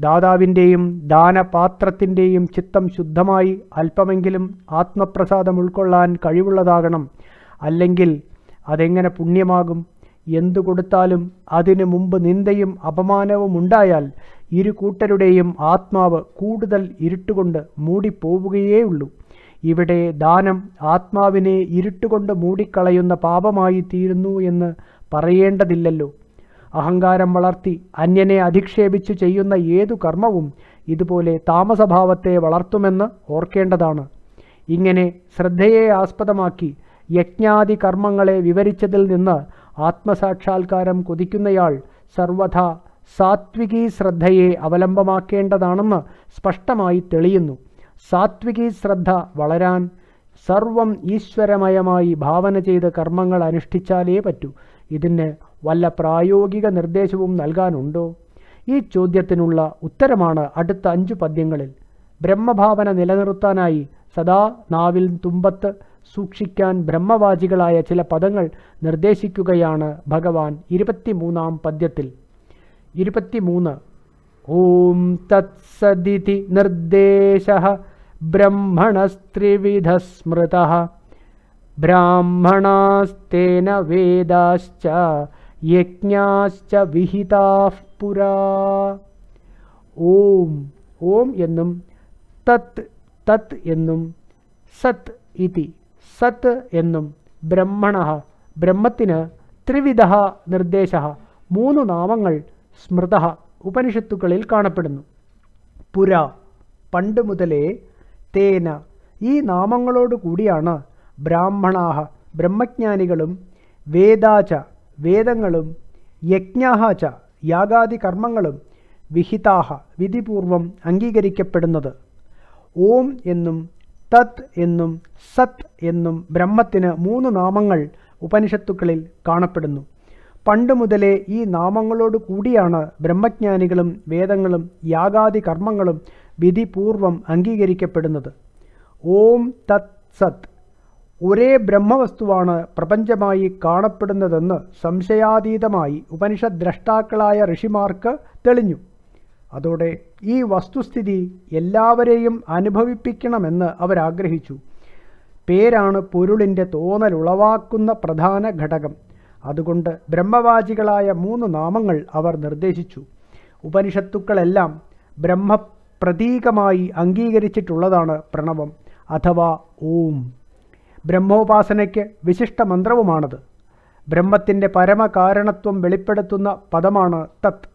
A: ദാതാവിൻ്റെയും ദാനപാത്രത്തിൻ്റെയും ചിത്തം ശുദ്ധമായി അല്പമെങ്കിലും ആത്മപ്രസാദം ഉൾക്കൊള്ളാൻ കഴിവുള്ളതാകണം അല്ലെങ്കിൽ അതെങ്ങനെ പുണ്യമാകും എന്തു കൊടുത്താലും അതിനു മുമ്പ് നിന്ദയും അപമാനവും ഉണ്ടായാൽ ഇരു കൂട്ടരുടെയും ആത്മാവ് കൂടുതൽ ഇരുട്ടുകൊണ്ട് മൂടിപ്പോവുകയേയുള്ളൂ ഇവിടെ ദാനം ആത്മാവിനെ ഇരുട്ടുകൊണ്ട് മൂടിക്കളയുന്ന പാപമായി തീരുന്നു എന്ന് പറയേണ്ടതില്ലല്ലോ അഹങ്കാരം വളർത്തി അന്യനെ അധിക്ഷേപിച്ചു ചെയ്യുന്ന ഏതു കർമ്മവും ഇതുപോലെ താമസഭാവത്തെ വളർത്തുമെന്ന് ഓർക്കേണ്ടതാണ് ഇങ്ങനെ ശ്രദ്ധയെ ആസ്പദമാക്കി യജ്ഞാദി കർമ്മങ്ങളെ വിവരിച്ചതിൽ നിന്ന് ആത്മസാക്ഷാത്കാരം കൊതിക്കുന്നയാൾ സർവഥ സാത്വികീ ശ്രദ്ധയെ അവലംബമാക്കേണ്ടതാണെന്ന് സ്പഷ്ടമായി തെളിയുന്നു സാത്വികീ ശ്രദ്ധ വളരാൻ സർവം ഈശ്വരമയമായി ഭാവന ചെയ്ത് കർമ്മങ്ങൾ അനുഷ്ഠിച്ചാലേ പറ്റൂ ഇതിന് വല്ല പ്രായോഗിക നിർദ്ദേശവും നൽകാനുണ്ടോ ഈ ചോദ്യത്തിനുള്ള ഉത്തരമാണ് അടുത്ത അഞ്ചു പദ്യങ്ങളിൽ ബ്രഹ്മഭാവന നിലനിർത്താനായി സദാ നാവിൽ തുമ്പത്ത് സൂക്ഷിക്കാൻ ബ്രഹ്മവാചികളായ ചില പദങ്ങൾ നിർദ്ദേശിക്കുകയാണ് ഭഗവാൻ ഇരുപത്തിമൂന്നാം പദ്യത്തിൽ ഇരുപത്തിമൂന്ന് ഓം തത്സദിതി നിർദ്ദേശ ബ്രഹ്മണസ്ത്രിവിധ സ്മൃത ബ്രാഹ്മണാസ്തേന വേദാശ്ച യജ്ഞാശ്ച വിഹിതാ പുരാ ഓം ഓം എന്നും തത് തത് എന്നും സത് ഇതി സത് എന്നും ബ്രഹ്മണ ബ്രഹ്മത്തിന് ത്രിവിധ നിർദ്ദേശ മൂന്ന് നാമങ്ങൾ സ്മൃത ഉപനിഷത്തുക്കളിൽ കാണപ്പെടുന്നു പുര പണ്ട് മുതലേ തേന ഈ നാമങ്ങളോടുകൂടിയാണ് ബ്രാഹ്മണാഹ ബ്രഹ്മജ്ഞാനികളും വേദാച വേദങ്ങളും യജ്ഞാഹാച യാഗാദി കർമ്മങ്ങളും വിഹിതാഹ വിധിപൂർവം അംഗീകരിക്കപ്പെടുന്നത് ഓം എന്നും തത് എന്നും സത് എന്നും ബ്രഹ്മത്തിന് മൂന്ന് നാമങ്ങൾ ഉപനിഷത്തുക്കളിൽ കാണപ്പെടുന്നു പണ്ട് മുതലേ ഈ നാമങ്ങളോട് കൂടിയാണ് ബ്രഹ്മജ്ഞാനികളും വേദങ്ങളും യാഗാദി കർമ്മങ്ങളും വിധിപൂർവം അംഗീകരിക്കപ്പെടുന്നത് ഓം തത് സത് ഒരേ ബ്രഹ്മവസ്തുവാണ് പ്രപഞ്ചമായി കാണപ്പെടുന്നതെന്ന് സംശയാതീതമായി ഉപനിഷദ്രഷ്ടാക്കളായ ദ്രഷ്ടാക്കളായ ഋഷിമാർക്ക് തെളിഞ്ഞു അതോടെ ഈ വസ്തുസ്ഥിതി എല്ലാവരെയും അനുഭവിപ്പിക്കണമെന്ന് അവരാഗ്രഹിച്ചു പേരാണ് പൊരുളിൻ്റെ തോന്നലുളവാക്കുന്ന പ്രധാന ഘടകം അതുകൊണ്ട് ബ്രഹ്മവാചികളായ മൂന്ന് നാമങ്ങൾ അവർ നിർദ്ദേശിച്ചു ഉപനിഷത്തുക്കളെല്ലാം ബ്രഹ്മപ്രതീകമായി അംഗീകരിച്ചിട്ടുള്ളതാണ് പ്രണവം അഥവാ ഓം ബ്രഹ്മോപാസനയ്ക്ക് വിശിഷ്ട മന്ത്രവുമാണത് ബ്രഹ്മത്തിൻ്റെ പരമകാരണത്വം വെളിപ്പെടുത്തുന്ന പദമാണ് തത്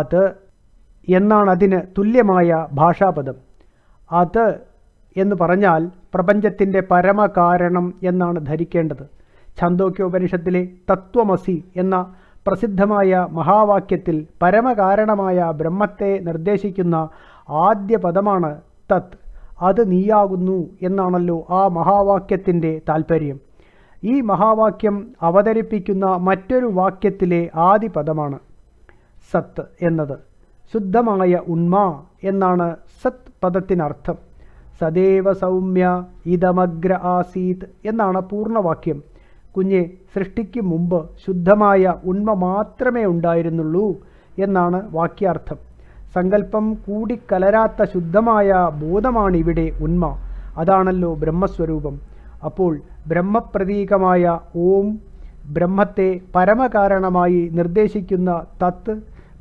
A: അത് എന്നാണ് അതിന് തുല്യമായ ഭാഷാപദം അത് എന്ന് പറഞ്ഞാൽ പ്രപഞ്ചത്തിൻ്റെ പരമകാരണം എന്നാണ് ധരിക്കേണ്ടത് ഛാന്തോക്യോപനിഷത്തിലെ തത്വമസി എന്ന പ്രസിദ്ധമായ മഹാവാക്യത്തിൽ പരമകാരണമായ ബ്രഹ്മത്തെ നിർദ്ദേശിക്കുന്ന ആദ്യ പദമാണ് തത് അത് നീയാകുന്നു എന്നാണല്ലോ ആ മഹാവാക്യത്തിൻ്റെ താൽപ്പര്യം ഈ മഹാവാക്യം അവതരിപ്പിക്കുന്ന മറ്റൊരു വാക്യത്തിലെ ആദി പദമാണ് സത്ത് എന്നത് ശുദ്ധമായ ഉണ്മ എന്നാണ് സത് പദത്തിനർത്ഥം സദേവ സൗമ്യ ഇതമഗ്ര ആസീത് എന്നാണ് പൂർണ്ണവാക്യം കുഞ്ഞെ സൃഷ്ടിക്ക് മുമ്പ് ശുദ്ധമായ ഉണ്മ മാത്രമേ ഉണ്ടായിരുന്നുള്ളൂ എന്നാണ് വാക്യാർത്ഥം സങ്കല്പം കൂടിക്കലരാത്ത ശുദ്ധമായ ബോധമാണിവിടെ ഉന്മ അതാണല്ലോ ബ്രഹ്മസ്വരൂപം അപ്പോൾ ബ്രഹ്മപ്രതീകമായ ഓം ബ്രഹ്മത്തെ പരമകാരണമായി നിർദ്ദേശിക്കുന്ന തത്ത്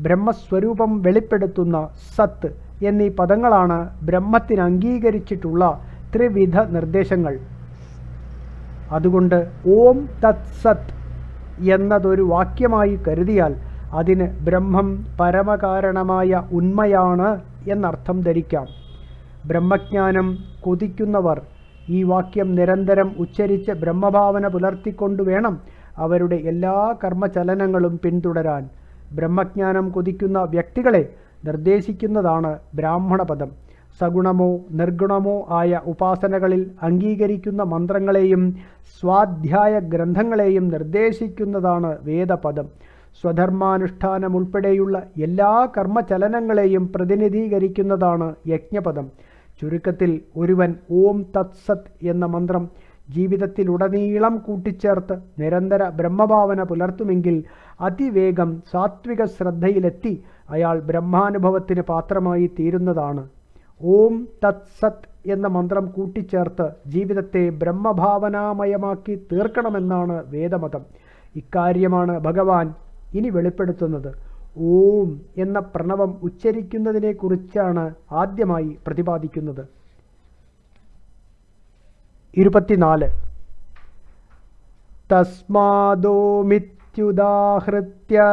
A: ബ്രഹ്മസ്വരൂപം വെളിപ്പെടുത്തുന്ന സത്ത് എന്നീ പദങ്ങളാണ് ബ്രഹ്മത്തിന് അംഗീകരിച്ചിട്ടുള്ള ത്രിവിധ നിർദ്ദേശങ്ങൾ അതുകൊണ്ട് ഓം തത് സത് എന്നതൊരു വാക്യമായി കരുതിയാൽ അതിന് ബ്രഹ്മം പരമകാരണമായ ഉന്മയാണ് എന്നർത്ഥം ധരിക്കാം ബ്രഹ്മജ്ഞാനം കൊതിക്കുന്നവർ ഈ വാക്യം നിരന്തരം ഉച്ചരിച്ച് ബ്രഹ്മഭാവന പുലർത്തിക്കൊണ്ട് വേണം അവരുടെ എല്ലാ കർമ്മചലനങ്ങളും പിന്തുടരാൻ ബ്രഹ്മജ്ഞാനം കൊതിക്കുന്ന വ്യക്തികളെ നിർദ്ദേശിക്കുന്നതാണ് ബ്രാഹ്മണപദം സഗുണമോ നിർഗുണമോ ആയ ഉപാസനകളിൽ അംഗീകരിക്കുന്ന മന്ത്രങ്ങളെയും സ്വാധ്യായ ഗ്രന്ഥങ്ങളെയും നിർദ്ദേശിക്കുന്നതാണ് വേദപദം സ്വധർമാനുഷ്ഠാനമുൾപ്പെടെയുള്ള ഉൾപ്പെടെയുള്ള എല്ലാ കർമ്മചലനങ്ങളെയും പ്രതിനിധീകരിക്കുന്നതാണ് യജ്ഞപദം ചുരുക്കത്തിൽ ഒരുവൻ ഓം തത്സത് എന്ന മന്ത്രം ജീവിതത്തിലുടനീളം കൂട്ടിച്ചേർത്ത് നിരന്തര ബ്രഹ്മഭാവന പുലർത്തുമെങ്കിൽ അതിവേഗം സാത്വിക ശ്രദ്ധയിലെത്തി അയാൾ ബ്രഹ്മാനുഭവത്തിന് പാത്രമായി തീരുന്നതാണ് ഓം തത് സത് എന്ന മന്ത്രം കൂട്ടിച്ചേർത്ത് ജീവിതത്തെ ബ്രഹ്മഭാവനാമയമാക്കി തീർക്കണമെന്നാണ് വേദമതം ഇക്കാര്യമാണ് ഭഗവാൻ ഇനി വെളിപ്പെടുത്തുന്നത് ഓം എന്ന പ്രണവം ഉച്ചരിക്കുന്നതിനെക്കുറിച്ചാണ് ആദ്യമായി പ്രതിപാദിക്കുന്നത് ഇരുപത്തിനാല് തസ്മാദോമിത്യുദാഹൃത്യ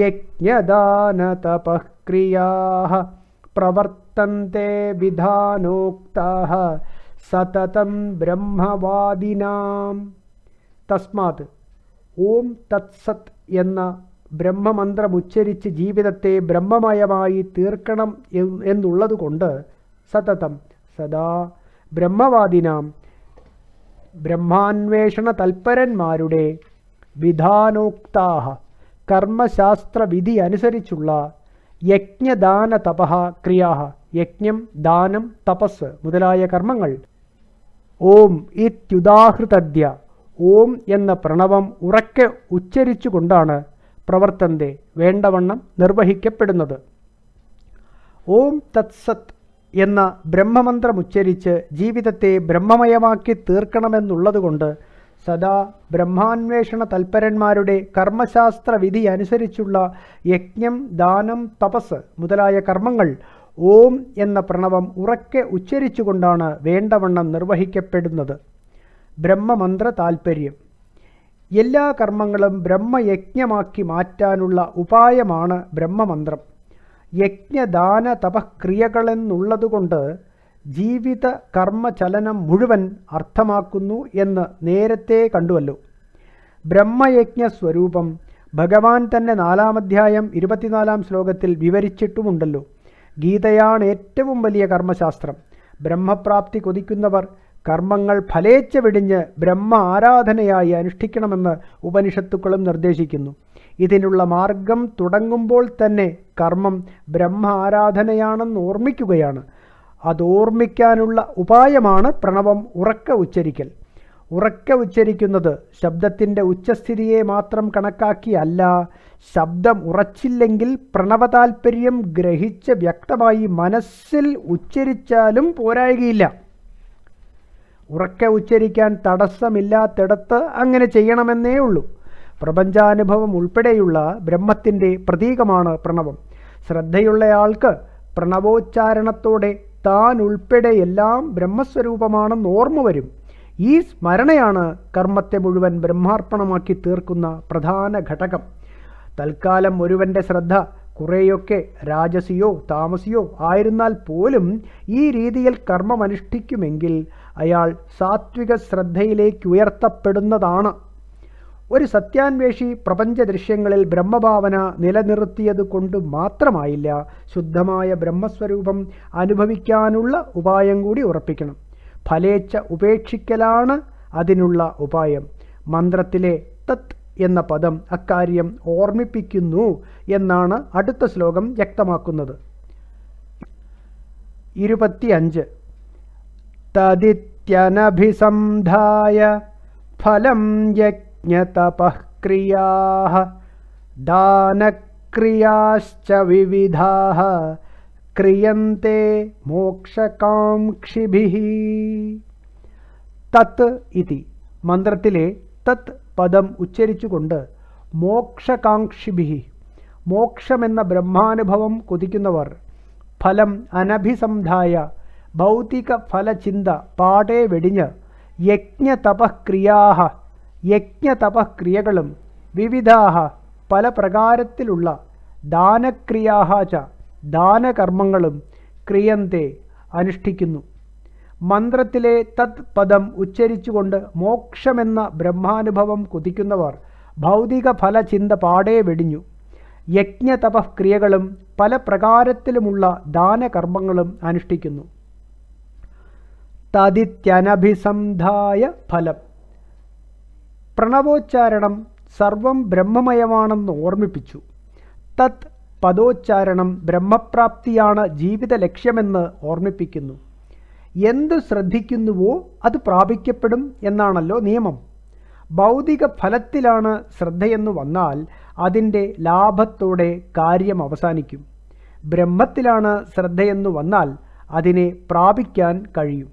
A: യജ്ഞദാനതപക്രിയാ പ്രവർത്ത वर्तन्ते विधानोक्ताः सततं ബ്രഹ്മവാദിനാം തസ്മാത് ഓം तत्सत् എന്ന ബ്രഹ്മമന്ത്രമുച്ചരിച്ച് ജീവിതത്തെ ബ്രഹ്മമയമായി തീർക്കണം എന്നുള്ളതുകൊണ്ട് സതതം സദാ ബ്രഹ്മവാദിനാം ബ്രഹ്മാന്വേഷണ തൽപരന്മാരുടെ വിധാനോക്താഹ കർമ്മശാസ്ത്രവിധി അനുസരിച്ചുള്ള യജ്ഞദാന തപ ക്രിയാഹ യജ്ഞം ദാനം തപസ് മുതലായ കർമ്മങ്ങൾ ഓം ഇത്യുദാഹൃതദ്യ ഓം എന്ന പ്രണവം ഉറക്കെ ഉച്ചരിച്ചുകൊണ്ടാണ് പ്രവർത്തന്റെ വേണ്ടവണ്ണം നിർവഹിക്കപ്പെടുന്നത് ഓം തത്സത് എന്ന ബ്രഹ്മമന്ത്രം ഉച്ചരിച്ച് ജീവിതത്തെ ബ്രഹ്മമയമാക്കി തീർക്കണമെന്നുള്ളതുകൊണ്ട് സദാ ബ്രഹ്മാന്വേഷണ തൽപരന്മാരുടെ കർമ്മശാസ്ത്ര വിധി അനുസരിച്ചുള്ള യജ്ഞം ദാനം തപസ് മുതലായ കർമ്മങ്ങൾ ഓം എന്ന പ്രണവം ഉറക്കെ ഉച്ചരിച്ചുകൊണ്ടാണ് വേണ്ടവണ്ണം നിർവഹിക്കപ്പെടുന്നത് ബ്രഹ്മമന്ത്ര താൽപ്പര്യം എല്ലാ കർമ്മങ്ങളും ബ്രഹ്മയജ്ഞമാക്കി മാറ്റാനുള്ള ഉപായമാണ് ബ്രഹ്മമന്ത്രം യജ്ഞദാന തപക്രിയകളെന്നുള്ളതുകൊണ്ട് ജീവിത കർമ്മചലനം മുഴുവൻ അർത്ഥമാക്കുന്നു എന്ന് നേരത്തെ കണ്ടുവല്ലോ ബ്രഹ്മയജ്ഞ സ്വരൂപം ഭഗവാൻ തന്നെ നാലാമധ്യായം ഇരുപത്തിനാലാം ശ്ലോകത്തിൽ വിവരിച്ചിട്ടുമുണ്ടല്ലോ ഗീതയാണ് ഏറ്റവും വലിയ കർമ്മശാസ്ത്രം ബ്രഹ്മപ്രാപ്തി കൊതിക്കുന്നവർ കർമ്മങ്ങൾ ഫലേച്ഛ വെടിഞ്ഞ് ബ്രഹ്മ ആരാധനയായി അനുഷ്ഠിക്കണമെന്ന് ഉപനിഷത്തുക്കളും നിർദ്ദേശിക്കുന്നു ഇതിനുള്ള മാർഗം തുടങ്ങുമ്പോൾ തന്നെ കർമ്മം ബ്രഹ്മ ആരാധനയാണെന്ന് ഓർമ്മിക്കുകയാണ് അതോർമ്മിക്കാനുള്ള ഉപായമാണ് പ്രണവം ഉറക്ക ഉച്ചരിക്കൽ ഉറക്കെ ഉച്ചരിക്കുന്നത് ശബ്ദത്തിൻ്റെ ഉച്ചസ്ഥിതിയെ മാത്രം കണക്കാക്കിയല്ല ശബ്ദം ഉറച്ചില്ലെങ്കിൽ പ്രണവതാൽപര്യം ഗ്രഹിച്ച് വ്യക്തമായി മനസ്സിൽ ഉച്ചരിച്ചാലും പോരായുകയില്ല ഉറക്കെ ഉച്ചരിക്കാൻ തടസ്സമില്ലാത്തിടത്ത് അങ്ങനെ ചെയ്യണമെന്നേ ഉള്ളൂ പ്രപഞ്ചാനുഭവം ഉൾപ്പെടെയുള്ള ബ്രഹ്മത്തിൻ്റെ പ്രതീകമാണ് പ്രണവം ശ്രദ്ധയുള്ളയാൾക്ക് പ്രണവോച്ചാരണത്തോടെ താൻ ഉൾപ്പെടെ എല്ലാം ബ്രഹ്മസ്വരൂപമാണെന്ന് ഓർമ്മ വരും ഈ സ്മരണയാണ് കർമ്മത്തെ മുഴുവൻ ബ്രഹ്മാർപ്പണമാക്കി തീർക്കുന്ന പ്രധാന ഘടകം തൽക്കാലം ഒരുവൻ്റെ ശ്രദ്ധ കുറേയൊക്കെ രാജസിയോ താമസിയോ ആയിരുന്നാൽ പോലും ഈ രീതിയിൽ കർമ്മമനുഷ്ഠിക്കുമെങ്കിൽ അയാൾ സാത്വിക ശ്രദ്ധയിലേക്ക് ഉയർത്തപ്പെടുന്നതാണ് ഒരു സത്യാന്വേഷി പ്രപഞ്ച ദൃശ്യങ്ങളിൽ ബ്രഹ്മഭാവന നിലനിർത്തിയത് കൊണ്ട് മാത്രമായില്ല ശുദ്ധമായ ബ്രഹ്മസ്വരൂപം അനുഭവിക്കാനുള്ള ഉപായം കൂടി ഉറപ്പിക്കണം ഫലേച്ഛ ഉപേക്ഷിക്കലാണ് അതിനുള്ള ഉപായം മന്ത്രത്തിലെ തത് എന്ന പദം അക്കാര്യം ഓർമ്മിപ്പിക്കുന്നു എന്നാണ് അടുത്ത ശ്ലോകം വ്യക്തമാക്കുന്നത് ഇരുപത്തിയഞ്ച് തദിത്യനഭിസംധായ ഫലം യജ്ഞതപ്രിയാ ദാനക്രിയാശ്ച വിവിധാ क्रियन्ते മോക്ഷകാംക്ഷിഭിഹി തത്ത് ഇതി മന്ത്രത്തിലെ തത് പദം ഉച്ചരിച്ചുകൊണ്ട് മോക്ഷകാംക്ഷിഭി മോക്ഷമെന്ന ബ്രഹ്മാനുഭവം കൊതിക്കുന്നവർ ഫലം അനഭിസംധായ ഭൗതിക ഫലചിന്ത പാടെ വെടിഞ്ഞ് യജ്ഞതപക്രിയാഹ യജ്ഞതപക്രിയകളും വിവിധാഹ പല പ്രകാരത്തിലുള്ള ദാനക്രിയാഹ ച ദാനകർമ്മങ്ങളും ക്രിയന്തെ അനുഷ്ഠിക്കുന്നു മന്ത്രത്തിലെ തത് പദം ഉച്ചരിച്ചുകൊണ്ട് മോക്ഷമെന്ന ബ്രഹ്മാനുഭവം കുതിക്കുന്നവർ ഭൗതിക ഫലചിന്ത പാടേ വെടിഞ്ഞു യജ്ഞതപക്രിയകളും പല പ്രകാരത്തിലുമുള്ള ദാനകർമ്മങ്ങളും അനുഷ്ഠിക്കുന്നു തതിത്യനഭിസന്ധായ ഫലം പ്രണവോച്ചാരണം സർവം ബ്രഹ്മമയമാണെന്ന് ഓർമ്മിപ്പിച്ചു തത് പദോച്ചാരണം ബ്രഹ്മപ്രാപ്തിയാണ് ജീവിത ലക്ഷ്യമെന്ന് ഓർമ്മിപ്പിക്കുന്നു എന്തു ശ്രദ്ധിക്കുന്നുവോ അത് പ്രാപിക്കപ്പെടും എന്നാണല്ലോ നിയമം ഭൗതിക ഫലത്തിലാണ് ശ്രദ്ധയെന്ന് വന്നാൽ അതിൻ്റെ ലാഭത്തോടെ കാര്യം അവസാനിക്കും ബ്രഹ്മത്തിലാണ് ശ്രദ്ധയെന്ന് വന്നാൽ അതിനെ പ്രാപിക്കാൻ കഴിയും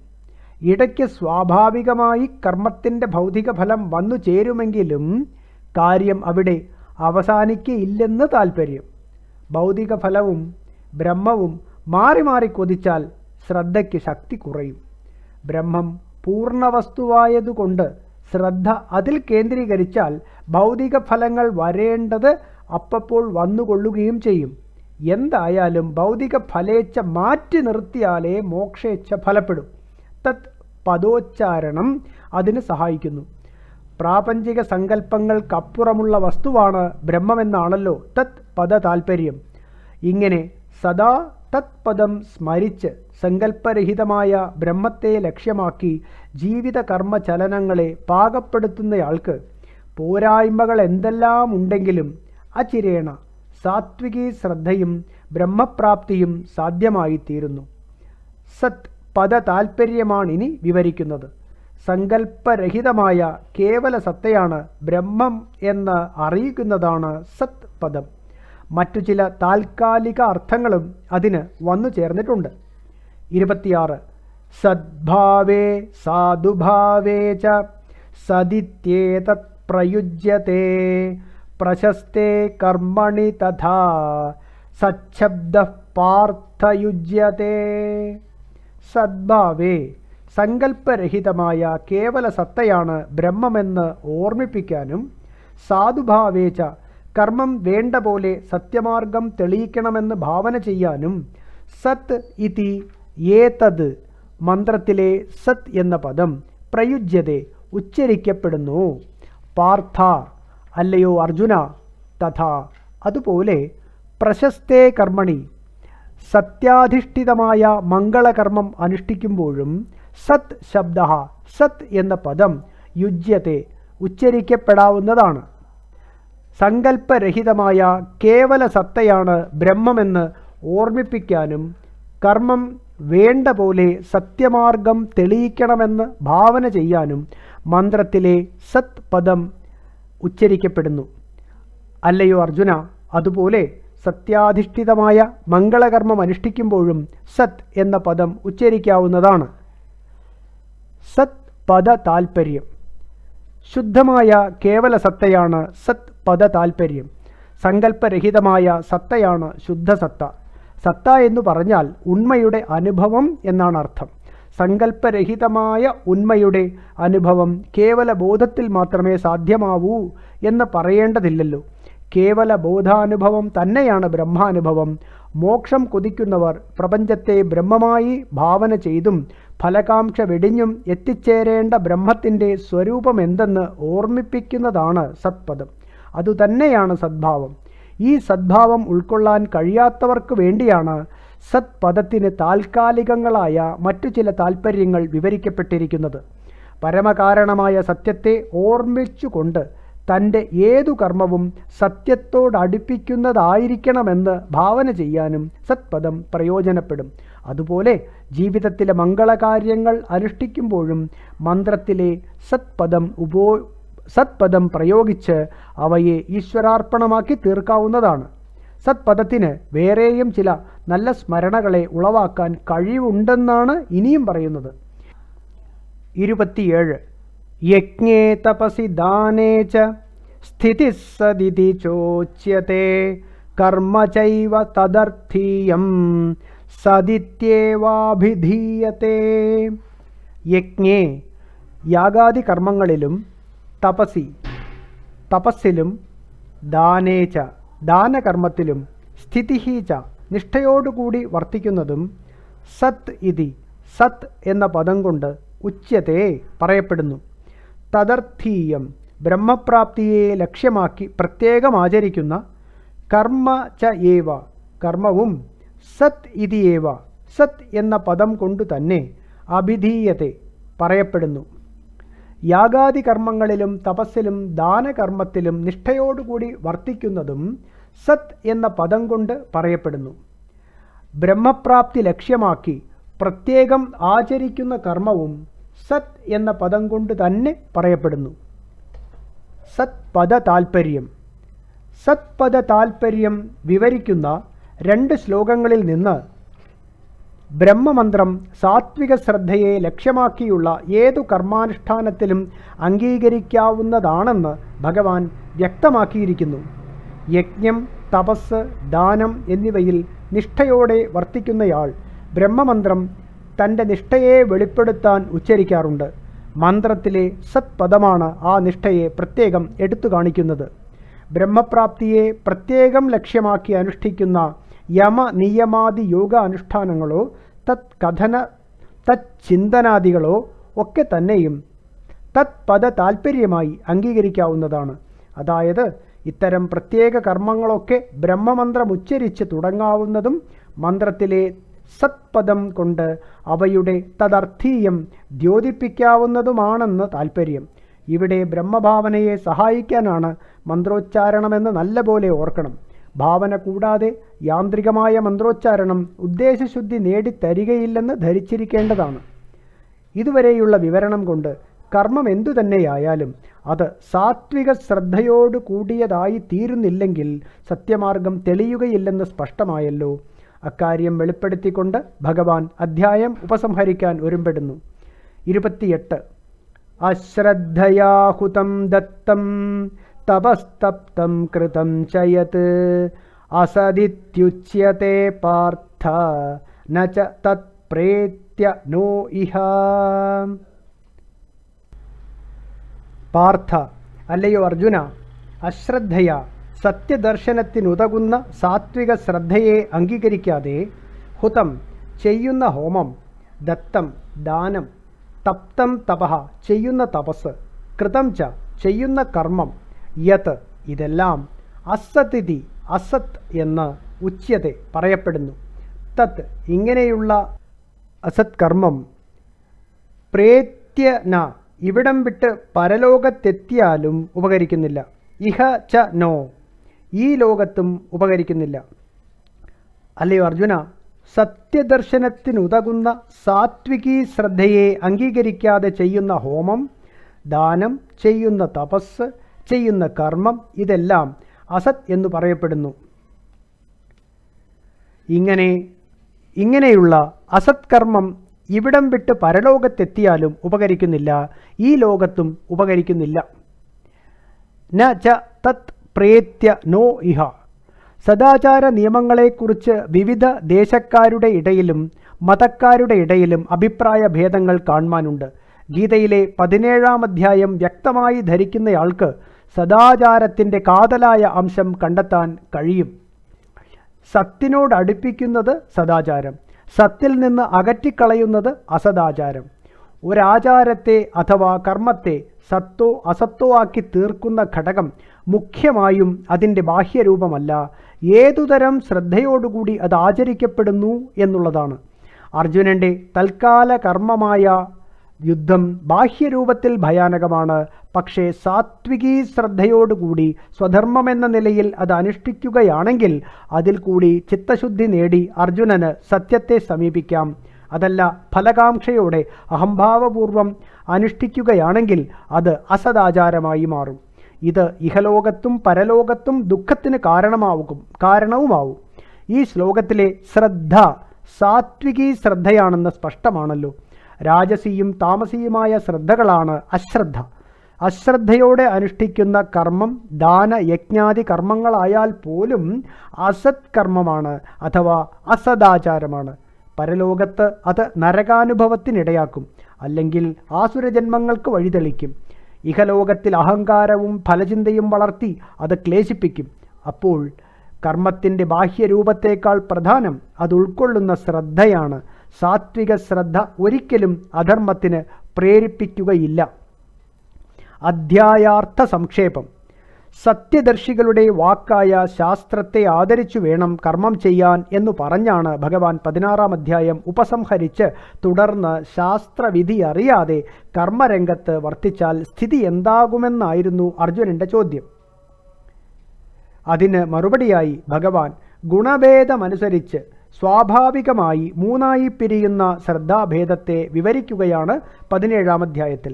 A: ഇടയ്ക്ക് സ്വാഭാവികമായി കർമ്മത്തിൻ്റെ ഭൗതിക ഫലം വന്നു ചേരുമെങ്കിലും കാര്യം അവിടെ അവസാനിക്കയില്ലെന്ന് താൽപ്പര്യം ഭൗതിക ഫലവും ബ്രഹ്മവും മാറി മാറി കൊതിച്ചാൽ ശ്രദ്ധയ്ക്ക് ശക്തി കുറയും ബ്രഹ്മം പൂർണ്ണ വസ്തുവായതുകൊണ്ട് ശ്രദ്ധ അതിൽ കേന്ദ്രീകരിച്ചാൽ ഭൗതിക ഫലങ്ങൾ വരേണ്ടത് അപ്പപ്പോൾ വന്നുകൊള്ളുകയും ചെയ്യും എന്തായാലും ഭൗതിക ഫലേച്ഛ മാറ്റി നിർത്തിയാലേ മോക്ഷേച്ഛ ഫലപ്പെടും തത് പദോച്ചാരണം അതിന് സഹായിക്കുന്നു പ്രാപഞ്ചിക സങ്കല്പങ്ങൾക്കപ്പുറമുള്ള വസ്തുവാണ് ബ്രഹ്മമെന്നാണല്ലോ തത് പദ താൽപ്പര്യം ഇങ്ങനെ സദാ തത്പദം സ്മരിച്ച് സങ്കല്പരഹിതമായ ബ്രഹ്മത്തെ ലക്ഷ്യമാക്കി ജീവിത കർമ്മ ചലനങ്ങളെ പാകപ്പെടുത്തുന്നയാൾക്ക് പോരായ്മകൾ എന്തെല്ലാം ഉണ്ടെങ്കിലും അചിരേണ സാത്വികി ശ്രദ്ധയും ബ്രഹ്മപ്രാപ്തിയും സാധ്യമായിത്തീരുന്നു സത് പദ ഇനി വിവരിക്കുന്നത് സങ്കല്പരഹിതമായ കേവല സത്തയാണ് ബ്രഹ്മം എന്ന് അറിയിക്കുന്നതാണ് സത് പദം മറ്റു ചില താൽക്കാലിക അർത്ഥങ്ങളും അതിന് വന്നു ചേർന്നിട്ടുണ്ട് ഇരുപത്തിയാറ് സദ്ഭാവേ സാധുഭാവേ ച സദിത്യേതത് പ്രയുജ്യത്തെ പ്രശസ്തേ കർമ്മണി തഥാ സച്ഛബ്ദ പാർത്ഥയുജ്യത്തെ സദ്ഭാവേ സങ്കല്പരഹിതമായ കേവല സത്തയാണ് ബ്രഹ്മമെന്ന് ഓർമ്മിപ്പിക്കാനും സാധുഭാവേച്ച കർമ്മം വേണ്ട പോലെ സത്യമാർഗം തെളിയിക്കണമെന്ന് ഭാവന ചെയ്യാനും സത് ഇതി ഏതത് മന്ത്രത്തിലെ സത് എന്ന പദം പ്രയുജ്യത ഉച്ചരിക്കപ്പെടുന്നു പാർത്ഥ അല്ലയോ അർജുന തഥാ അതുപോലെ പ്രശസ്തേ കർമ്മണി സത്യാധിഷ്ഠിതമായ മംഗളകർമ്മം അനുഷ്ഠിക്കുമ്പോഴും സത് ശബ്ദ സത് എന്ന പദം യുജ്യത്തെ ഉച്ചരിക്കപ്പെടാവുന്നതാണ് സങ്കല്പരഹിതമായ കേവല സത്തയാണ് ബ്രഹ്മമെന്ന് ഓർമ്മിപ്പിക്കാനും കർമ്മം വേണ്ട പോലെ സത്യമാർഗം തെളിയിക്കണമെന്ന് ഭാവന ചെയ്യാനും മന്ത്രത്തിലെ സത് പദം ഉച്ചരിക്കപ്പെടുന്നു അല്ലയോ അർജുന അതുപോലെ സത്യാധിഷ്ഠിതമായ മംഗളകർമ്മം അനുഷ്ഠിക്കുമ്പോഴും സത് എന്ന പദം ഉച്ചരിക്കാവുന്നതാണ് സത് പദ താൽപ്പര്യം ശുദ്ധമായ കേവല സത്തയാണ് സത് പദ താൽപ്പര്യം സങ്കല്പരഹിതമായ സത്തയാണ് ശുദ്ധസത്ത സത്ത എന്ന് പറഞ്ഞാൽ ഉണ്മയുടെ അനുഭവം എന്നാണ് അർത്ഥം സങ്കല്പരഹിതമായ ഉണ്മയുടെ അനുഭവം കേവല ബോധത്തിൽ മാത്രമേ സാധ്യമാവൂ എന്ന് പറയേണ്ടതില്ലല്ലോ കേവല ബോധാനുഭവം തന്നെയാണ് ബ്രഹ്മാനുഭവം മോക്ഷം കൊതിക്കുന്നവർ പ്രപഞ്ചത്തെ ബ്രഹ്മമായി ഭാവന ചെയ്തും ഫലകാംക്ഷ വെടിഞ്ഞും എത്തിച്ചേരേണ്ട ബ്രഹ്മത്തിൻ്റെ എന്തെന്ന് ഓർമ്മിപ്പിക്കുന്നതാണ് സത്പദം അതുതന്നെയാണ് സദ്ഭാവം ഈ സദ്ഭാവം ഉൾക്കൊള്ളാൻ കഴിയാത്തവർക്ക് വേണ്ടിയാണ് സത്പദത്തിന് താൽക്കാലികങ്ങളായ മറ്റു ചില താൽപ്പര്യങ്ങൾ വിവരിക്കപ്പെട്ടിരിക്കുന്നത് പരമകാരണമായ സത്യത്തെ ഓർമ്മിച്ചുകൊണ്ട് തൻ്റെ ഏതു കർമ്മവും സത്യത്തോടടുപ്പിക്കുന്നതായിരിക്കണമെന്ന് ഭാവന ചെയ്യാനും സത്പദം പ്രയോജനപ്പെടും അതുപോലെ ജീവിതത്തിലെ മംഗളകാര്യങ്ങൾ അനുഷ്ഠിക്കുമ്പോഴും മന്ത്രത്തിലെ സത്പദം ഉപോ സത്പദം പ്രയോഗിച്ച് അവയെ ഈശ്വരാർപ്പണമാക്കി തീർക്കാവുന്നതാണ് സത്പദത്തിന് വേറെയും ചില നല്ല സ്മരണകളെ ഉളവാക്കാൻ കഴിവുണ്ടെന്നാണ് ഇനിയും പറയുന്നത് ഇരുപത്തിയേഴ് യജ്ഞേ തപസി ദാനേ ച സ്ഥിതി സദിതി ചോച്യത്തെ കർമ്മ ചൈവ തദർത്ഥീയം സദിത്യേവാഭിധീയത്തെ യജ്ഞേ യാഗാദി കർമ്മങ്ങളിലും തപസി തപസ്സിലും ദാനേച്ച ദാനകർമ്മത്തിലും സ്ഥിതിഹീച്ച നിഷ്ഠയോടുകൂടി വർത്തിക്കുന്നതും സത് ഇതി സത് എന്ന പദം കൊണ്ട് ഉച്ചതേ പറയപ്പെടുന്നു തദർത്ഥീയം ബ്രഹ്മപ്രാപ്തിയെ ലക്ഷ്യമാക്കി പ്രത്യേകം ആചരിക്കുന്ന കർമ്മ ച ഏവ കർമ്മവും സത് ഇതിയേവ സത് എന്ന പദം കൊണ്ട് തന്നെ അഭിധീയത പറയപ്പെടുന്നു യാഗാദി കർമ്മങ്ങളിലും തപസ്സിലും ദാനകർമ്മത്തിലും നിഷ്ഠയോടുകൂടി വർത്തിക്കുന്നതും സത് എന്ന പദം കൊണ്ട് പറയപ്പെടുന്നു ബ്രഹ്മപ്രാപ്തി ലക്ഷ്യമാക്കി പ്രത്യേകം ആചരിക്കുന്ന കർമ്മവും സത് എന്ന പദം കൊണ്ട് തന്നെ പറയപ്പെടുന്നു സത് പദ താൽപ്പര്യം സത് പദ താൽപ്പര്യം വിവരിക്കുന്ന രണ്ട് ശ്ലോകങ്ങളിൽ നിന്ന് ബ്രഹ്മമന്ത്രം സാത്വിക ശ്രദ്ധയെ ലക്ഷ്യമാക്കിയുള്ള ഏതു കർമാനുഷ്ഠാനത്തിലും അംഗീകരിക്കാവുന്നതാണെന്ന് ഭഗവാൻ വ്യക്തമാക്കിയിരിക്കുന്നു യജ്ഞം തപസ് ദാനം എന്നിവയിൽ നിഷ്ഠയോടെ വർത്തിക്കുന്നയാൾ ബ്രഹ്മമന്ത്രം തൻ്റെ നിഷ്ഠയെ വെളിപ്പെടുത്താൻ ഉച്ചരിക്കാറുണ്ട് മന്ത്രത്തിലെ സത്പദമാണ് ആ നിഷ്ഠയെ പ്രത്യേകം എടുത്തു കാണിക്കുന്നത് ബ്രഹ്മപ്രാപ്തിയെ പ്രത്യേകം ലക്ഷ്യമാക്കി അനുഷ്ഠിക്കുന്ന യമ നിയമാദി യോഗ അനുഷ്ഠാനങ്ങളോ തത് കഥന തച്ചിന്തനാദികളോ ചിന്തനാദികളോ ഒക്കെ തന്നെയും പദ താൽപ്പര്യമായി അംഗീകരിക്കാവുന്നതാണ് അതായത് ഇത്തരം പ്രത്യേക കർമ്മങ്ങളൊക്കെ ബ്രഹ്മമന്ത്രം ഉച്ചരിച്ച് തുടങ്ങാവുന്നതും മന്ത്രത്തിലെ സത്പദം കൊണ്ട് അവയുടെ തദർത്ഥീയം ദ്യോതിപ്പിക്കാവുന്നതുമാണെന്ന് താൽപ്പര്യം ഇവിടെ ബ്രഹ്മഭാവനയെ സഹായിക്കാനാണ് മന്ത്രോച്ചാരണമെന്ന് നല്ലപോലെ ഓർക്കണം ഭാവന കൂടാതെ യാന്ത്രികമായ മന്ത്രോച്ചാരണം ഉദ്ദേശശുദ്ധി നേടിത്തരികയില്ലെന്ന് ധരിച്ചിരിക്കേണ്ടതാണ് ഇതുവരെയുള്ള വിവരണം കൊണ്ട് കർമ്മം എന്തു തന്നെയായാലും അത് സാത്വിക ശ്രദ്ധയോടു കൂടിയതായി തീരുന്നില്ലെങ്കിൽ സത്യമാർഗം തെളിയുകയില്ലെന്ന് സ്പഷ്ടമായല്ലോ അക്കാര്യം വെളിപ്പെടുത്തിക്കൊണ്ട് ഭഗവാൻ അധ്യായം ഉപസംഹരിക്കാൻ ഒരുമ്പെടുന്നു ഇരുപത്തിയെട്ട് അശ്രദ്ധയാഹുതം ദത്തം തപസ്തപ്തം കൃതം ചയത് അസദിത്യുച്യത്തെ പാർത്ഥ ന ച നോ ഇഹ പാർത്ഥ അല്ലയോ അർജുന അശ്രദ്ധയാ സത്യദർശനത്തിനുതകുന്ന സാത്വിക ശ്രദ്ധയെ അംഗീകരിക്കാതെ ഹുതം ചെയ്യുന്ന ഹോമം ദത്തം ദാനം തപ്തം തപഹ ചെയ്യുന്ന തപസ് കൃതം ച ചെയ്യുന്ന കർമ്മം യത് ഇതെല്ലാം അസത്തിഥി അസത് എന്ന് ഉച്ചതെ പറയപ്പെടുന്നു തത് ഇങ്ങനെയുള്ള അസത് കർമ്മം പ്രേത്യന ഇവിടം വിട്ട് പരലോകത്തെത്തിയാലും ഉപകരിക്കുന്നില്ല ഇഹ ച നോ ഈ ലോകത്തും ഉപകരിക്കുന്നില്ല അല്ലയോ അർജുന സത്യദർശനത്തിനുതകുന്ന സാത്വികീ ശ്രദ്ധയെ അംഗീകരിക്കാതെ ചെയ്യുന്ന ഹോമം ദാനം ചെയ്യുന്ന തപസ് ചെയ്യുന്ന കർമ്മം ഇതെല്ലാം അസത് എന്ന് പറയപ്പെടുന്നു ഇങ്ങനെ ഇങ്ങനെയുള്ള അസത്കർമ്മം ഇവിടം വിട്ട് പരലോകത്തെത്തിയാലും ഉപകരിക്കുന്നില്ല ഈ ലോകത്തും ഉപകരിക്കുന്നില്ല ന ച തത് പ്രേത്യ നോ ഇഹ സദാചാര നിയമങ്ങളെക്കുറിച്ച് വിവിധ ദേശക്കാരുടെ ഇടയിലും മതക്കാരുടെ ഇടയിലും അഭിപ്രായ ഭേദങ്ങൾ കാണുവാനുണ്ട് ഗീതയിലെ പതിനേഴാം അധ്യായം വ്യക്തമായി ധരിക്കുന്നയാൾക്ക് സദാചാരത്തിൻ്റെ കാതലായ അംശം കണ്ടെത്താൻ കഴിയും സത്തിനോട് അടുപ്പിക്കുന്നത് സദാചാരം സത്തിൽ നിന്ന് അകറ്റിക്കളയുന്നത് അസദാചാരം ഒരാചാരത്തെ അഥവാ കർമ്മത്തെ സത്തോ അസത്തോ ആക്കി തീർക്കുന്ന ഘടകം മുഖ്യമായും അതിൻ്റെ ബാഹ്യരൂപമല്ല ഏതുതരം ശ്രദ്ധയോടുകൂടി അത് ആചരിക്കപ്പെടുന്നു എന്നുള്ളതാണ് അർജുനൻ്റെ തൽക്കാല കർമ്മമായ യുദ്ധം ബാഹ്യരൂപത്തിൽ ഭയാനകമാണ് പക്ഷേ സാത്വികീ ശ്രദ്ധയോടുകൂടി സ്വധർമ്മമെന്ന നിലയിൽ അത് അനുഷ്ഠിക്കുകയാണെങ്കിൽ അതിൽ കൂടി ചിത്തശുദ്ധി നേടി അർജുനന് സത്യത്തെ സമീപിക്കാം അതല്ല ഫലകാംക്ഷയോടെ അഹംഭാവപൂർവം അനുഷ്ഠിക്കുകയാണെങ്കിൽ അത് അസദാചാരമായി മാറും ഇത് ഇഹലോകത്തും പരലോകത്തും ദുഃഖത്തിന് കാരണമാവും കാരണവുമാവും ഈ ശ്ലോകത്തിലെ ശ്രദ്ധ സാത്വികി ശ്രദ്ധയാണെന്ന് സ്പഷ്ടമാണല്ലോ രാജസിയും താമസിയുമായ ശ്രദ്ധകളാണ് അശ്രദ്ധ അശ്രദ്ധയോടെ അനുഷ്ഠിക്കുന്ന കർമ്മം ദാന യജ്ഞാദി കർമ്മങ്ങളായാൽ പോലും അസത് കർമ്മമാണ് അഥവാ അസദാചാരമാണ് പരലോകത്ത് അത് നരകാനുഭവത്തിനിടയാക്കും അല്ലെങ്കിൽ ആസുരജന്മങ്ങൾക്ക് വഴിതെളിക്കും ഇഹലോകത്തിൽ അഹങ്കാരവും ഫലചിന്തയും വളർത്തി അത് ക്ലേശിപ്പിക്കും അപ്പോൾ കർമ്മത്തിൻ്റെ ബാഹ്യരൂപത്തേക്കാൾ പ്രധാനം അത് ഉൾക്കൊള്ളുന്ന ശ്രദ്ധയാണ് സാത്വിക ശ്രദ്ധ ഒരിക്കലും അധർമ്മത്തിന് പ്രേരിപ്പിക്കുകയില്ല അധ്യായാർത്ഥ സംക്ഷേപം സത്യദർശികളുടെ വാക്കായ ശാസ്ത്രത്തെ ആദരിച്ചു വേണം കർമ്മം ചെയ്യാൻ എന്നു പറഞ്ഞാണ് ഭഗവാൻ പതിനാറാം അധ്യായം ഉപസംഹരിച്ച് തുടർന്ന് ശാസ്ത്രവിധി അറിയാതെ കർമ്മരംഗത്ത് വർത്തിച്ചാൽ സ്ഥിതി എന്താകുമെന്നായിരുന്നു അർജുനന്റെ ചോദ്യം അതിന് മറുപടിയായി ഭഗവാൻ ഗുണഭേദമനുസരിച്ച് സ്വാഭാവികമായി മൂന്നായി പിരിയുന്ന ശ്രദ്ധാഭേദത്തെ വിവരിക്കുകയാണ് പതിനേഴാം അധ്യായത്തിൽ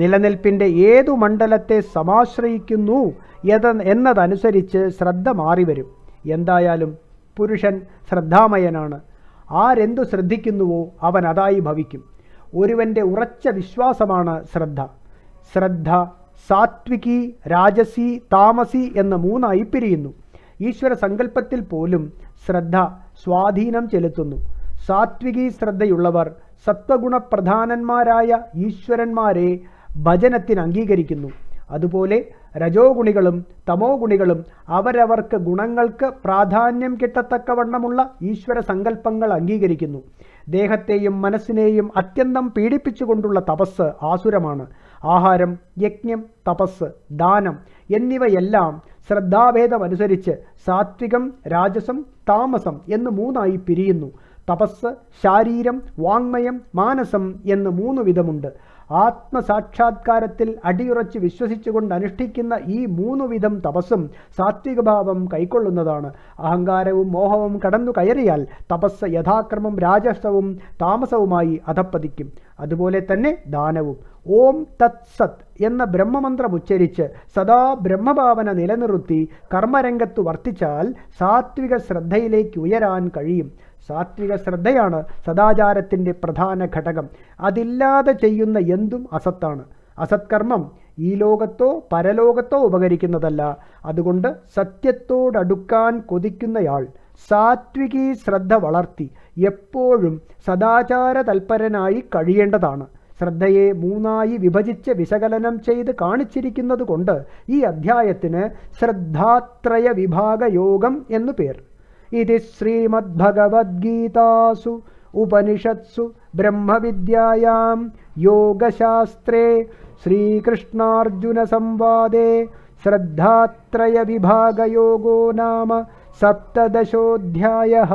A: നിലനിൽപ്പിൻ്റെ ഏതു മണ്ഡലത്തെ സമാശ്രയിക്കുന്നു എന്നതനുസരിച്ച് ശ്രദ്ധ വരും എന്തായാലും പുരുഷൻ ശ്രദ്ധാമയനാണ് ആരെന്തു ശ്രദ്ധിക്കുന്നുവോ അവൻ അതായി ഭവിക്കും ഒരുവൻ്റെ ഉറച്ച വിശ്വാസമാണ് ശ്രദ്ധ ശ്രദ്ധ സാത്വികി രാജസി താമസി എന്ന മൂന്നായി പിരിയുന്നു ഈശ്വര സങ്കല്പത്തിൽ പോലും ശ്രദ്ധ സ്വാധീനം ചെലുത്തുന്നു സാത്വികി ശ്രദ്ധയുള്ളവർ സത്വഗുണപ്രധാനന്മാരായ ഈശ്വരന്മാരെ ഭജനത്തിന് അംഗീകരിക്കുന്നു അതുപോലെ രജോ ഗുണികളും തമോ ഗുണികളും അവരവർക്ക് ഗുണങ്ങൾക്ക് പ്രാധാന്യം കിട്ടത്തക്കവണ്ണമുള്ള ഈശ്വര സങ്കല്പങ്ങൾ അംഗീകരിക്കുന്നു ദേഹത്തെയും മനസ്സിനെയും അത്യന്തം പീഡിപ്പിച്ചുകൊണ്ടുള്ള തപസ് ആസുരമാണ് ആഹാരം യജ്ഞം തപസ് ദാനം എന്നിവയെല്ലാം ശ്രദ്ധാഭേദമനുസരിച്ച് സാത്വികം രാജസം താമസം എന്ന് മൂന്നായി പിരിയുന്നു തപസ് ശാരീരം വാങ്മയം മാനസം എന്ന് മൂന്ന് വിധമുണ്ട് ആത്മസാക്ഷാത്കാരത്തിൽ അടിയുറച്ച് വിശ്വസിച്ചുകൊണ്ട് അനുഷ്ഠിക്കുന്ന ഈ മൂന്നു വിധം തപസ്സും സാത്വികഭാവം കൈക്കൊള്ളുന്നതാണ് അഹങ്കാരവും മോഹവും കടന്നു കയറിയാൽ തപസ് യഥാക്രമം രാജസവും താമസവുമായി അധപ്പതിക്കും അതുപോലെ തന്നെ ദാനവും ഓം തത് സത് എന്ന ബ്രഹ്മമന്ത്രം ഉച്ചരിച്ച് സദാ ബ്രഹ്മഭാവന നിലനിർത്തി കർമ്മരംഗത്ത് വർത്തിച്ചാൽ സാത്വിക ശ്രദ്ധയിലേക്ക് ഉയരാൻ കഴിയും സാത്വിക ശ്രദ്ധയാണ് സദാചാരത്തിൻ്റെ പ്രധാന ഘടകം അതില്ലാതെ ചെയ്യുന്ന എന്തും അസത്താണ് അസത്കർമ്മം ഈ ലോകത്തോ പരലോകത്തോ ഉപകരിക്കുന്നതല്ല അതുകൊണ്ട് സത്യത്തോടടുക്കാൻ കൊതിക്കുന്നയാൾ സാത്വികി ശ്രദ്ധ വളർത്തി എപ്പോഴും സദാചാര തൽപരനായി കഴിയേണ്ടതാണ് ശ്രദ്ധയെ മൂന്നായി വിഭജിച്ച് വിശകലനം ചെയ്ത് കാണിച്ചിരിക്കുന്നത് ഈ അധ്യായത്തിന് ശ്രദ്ധാത്രയ വിഭാഗ യോഗം എന്നു പേർ इति श्रीमद्भगवद्गीतासु उपनिषत्सु ब्रह्मविद्यायां योगशास्त्रे श्रीकृष्णार्जुनसंवादे श्रद्धात्रयविभागयोगो नाम सप्तदशोऽध्यायः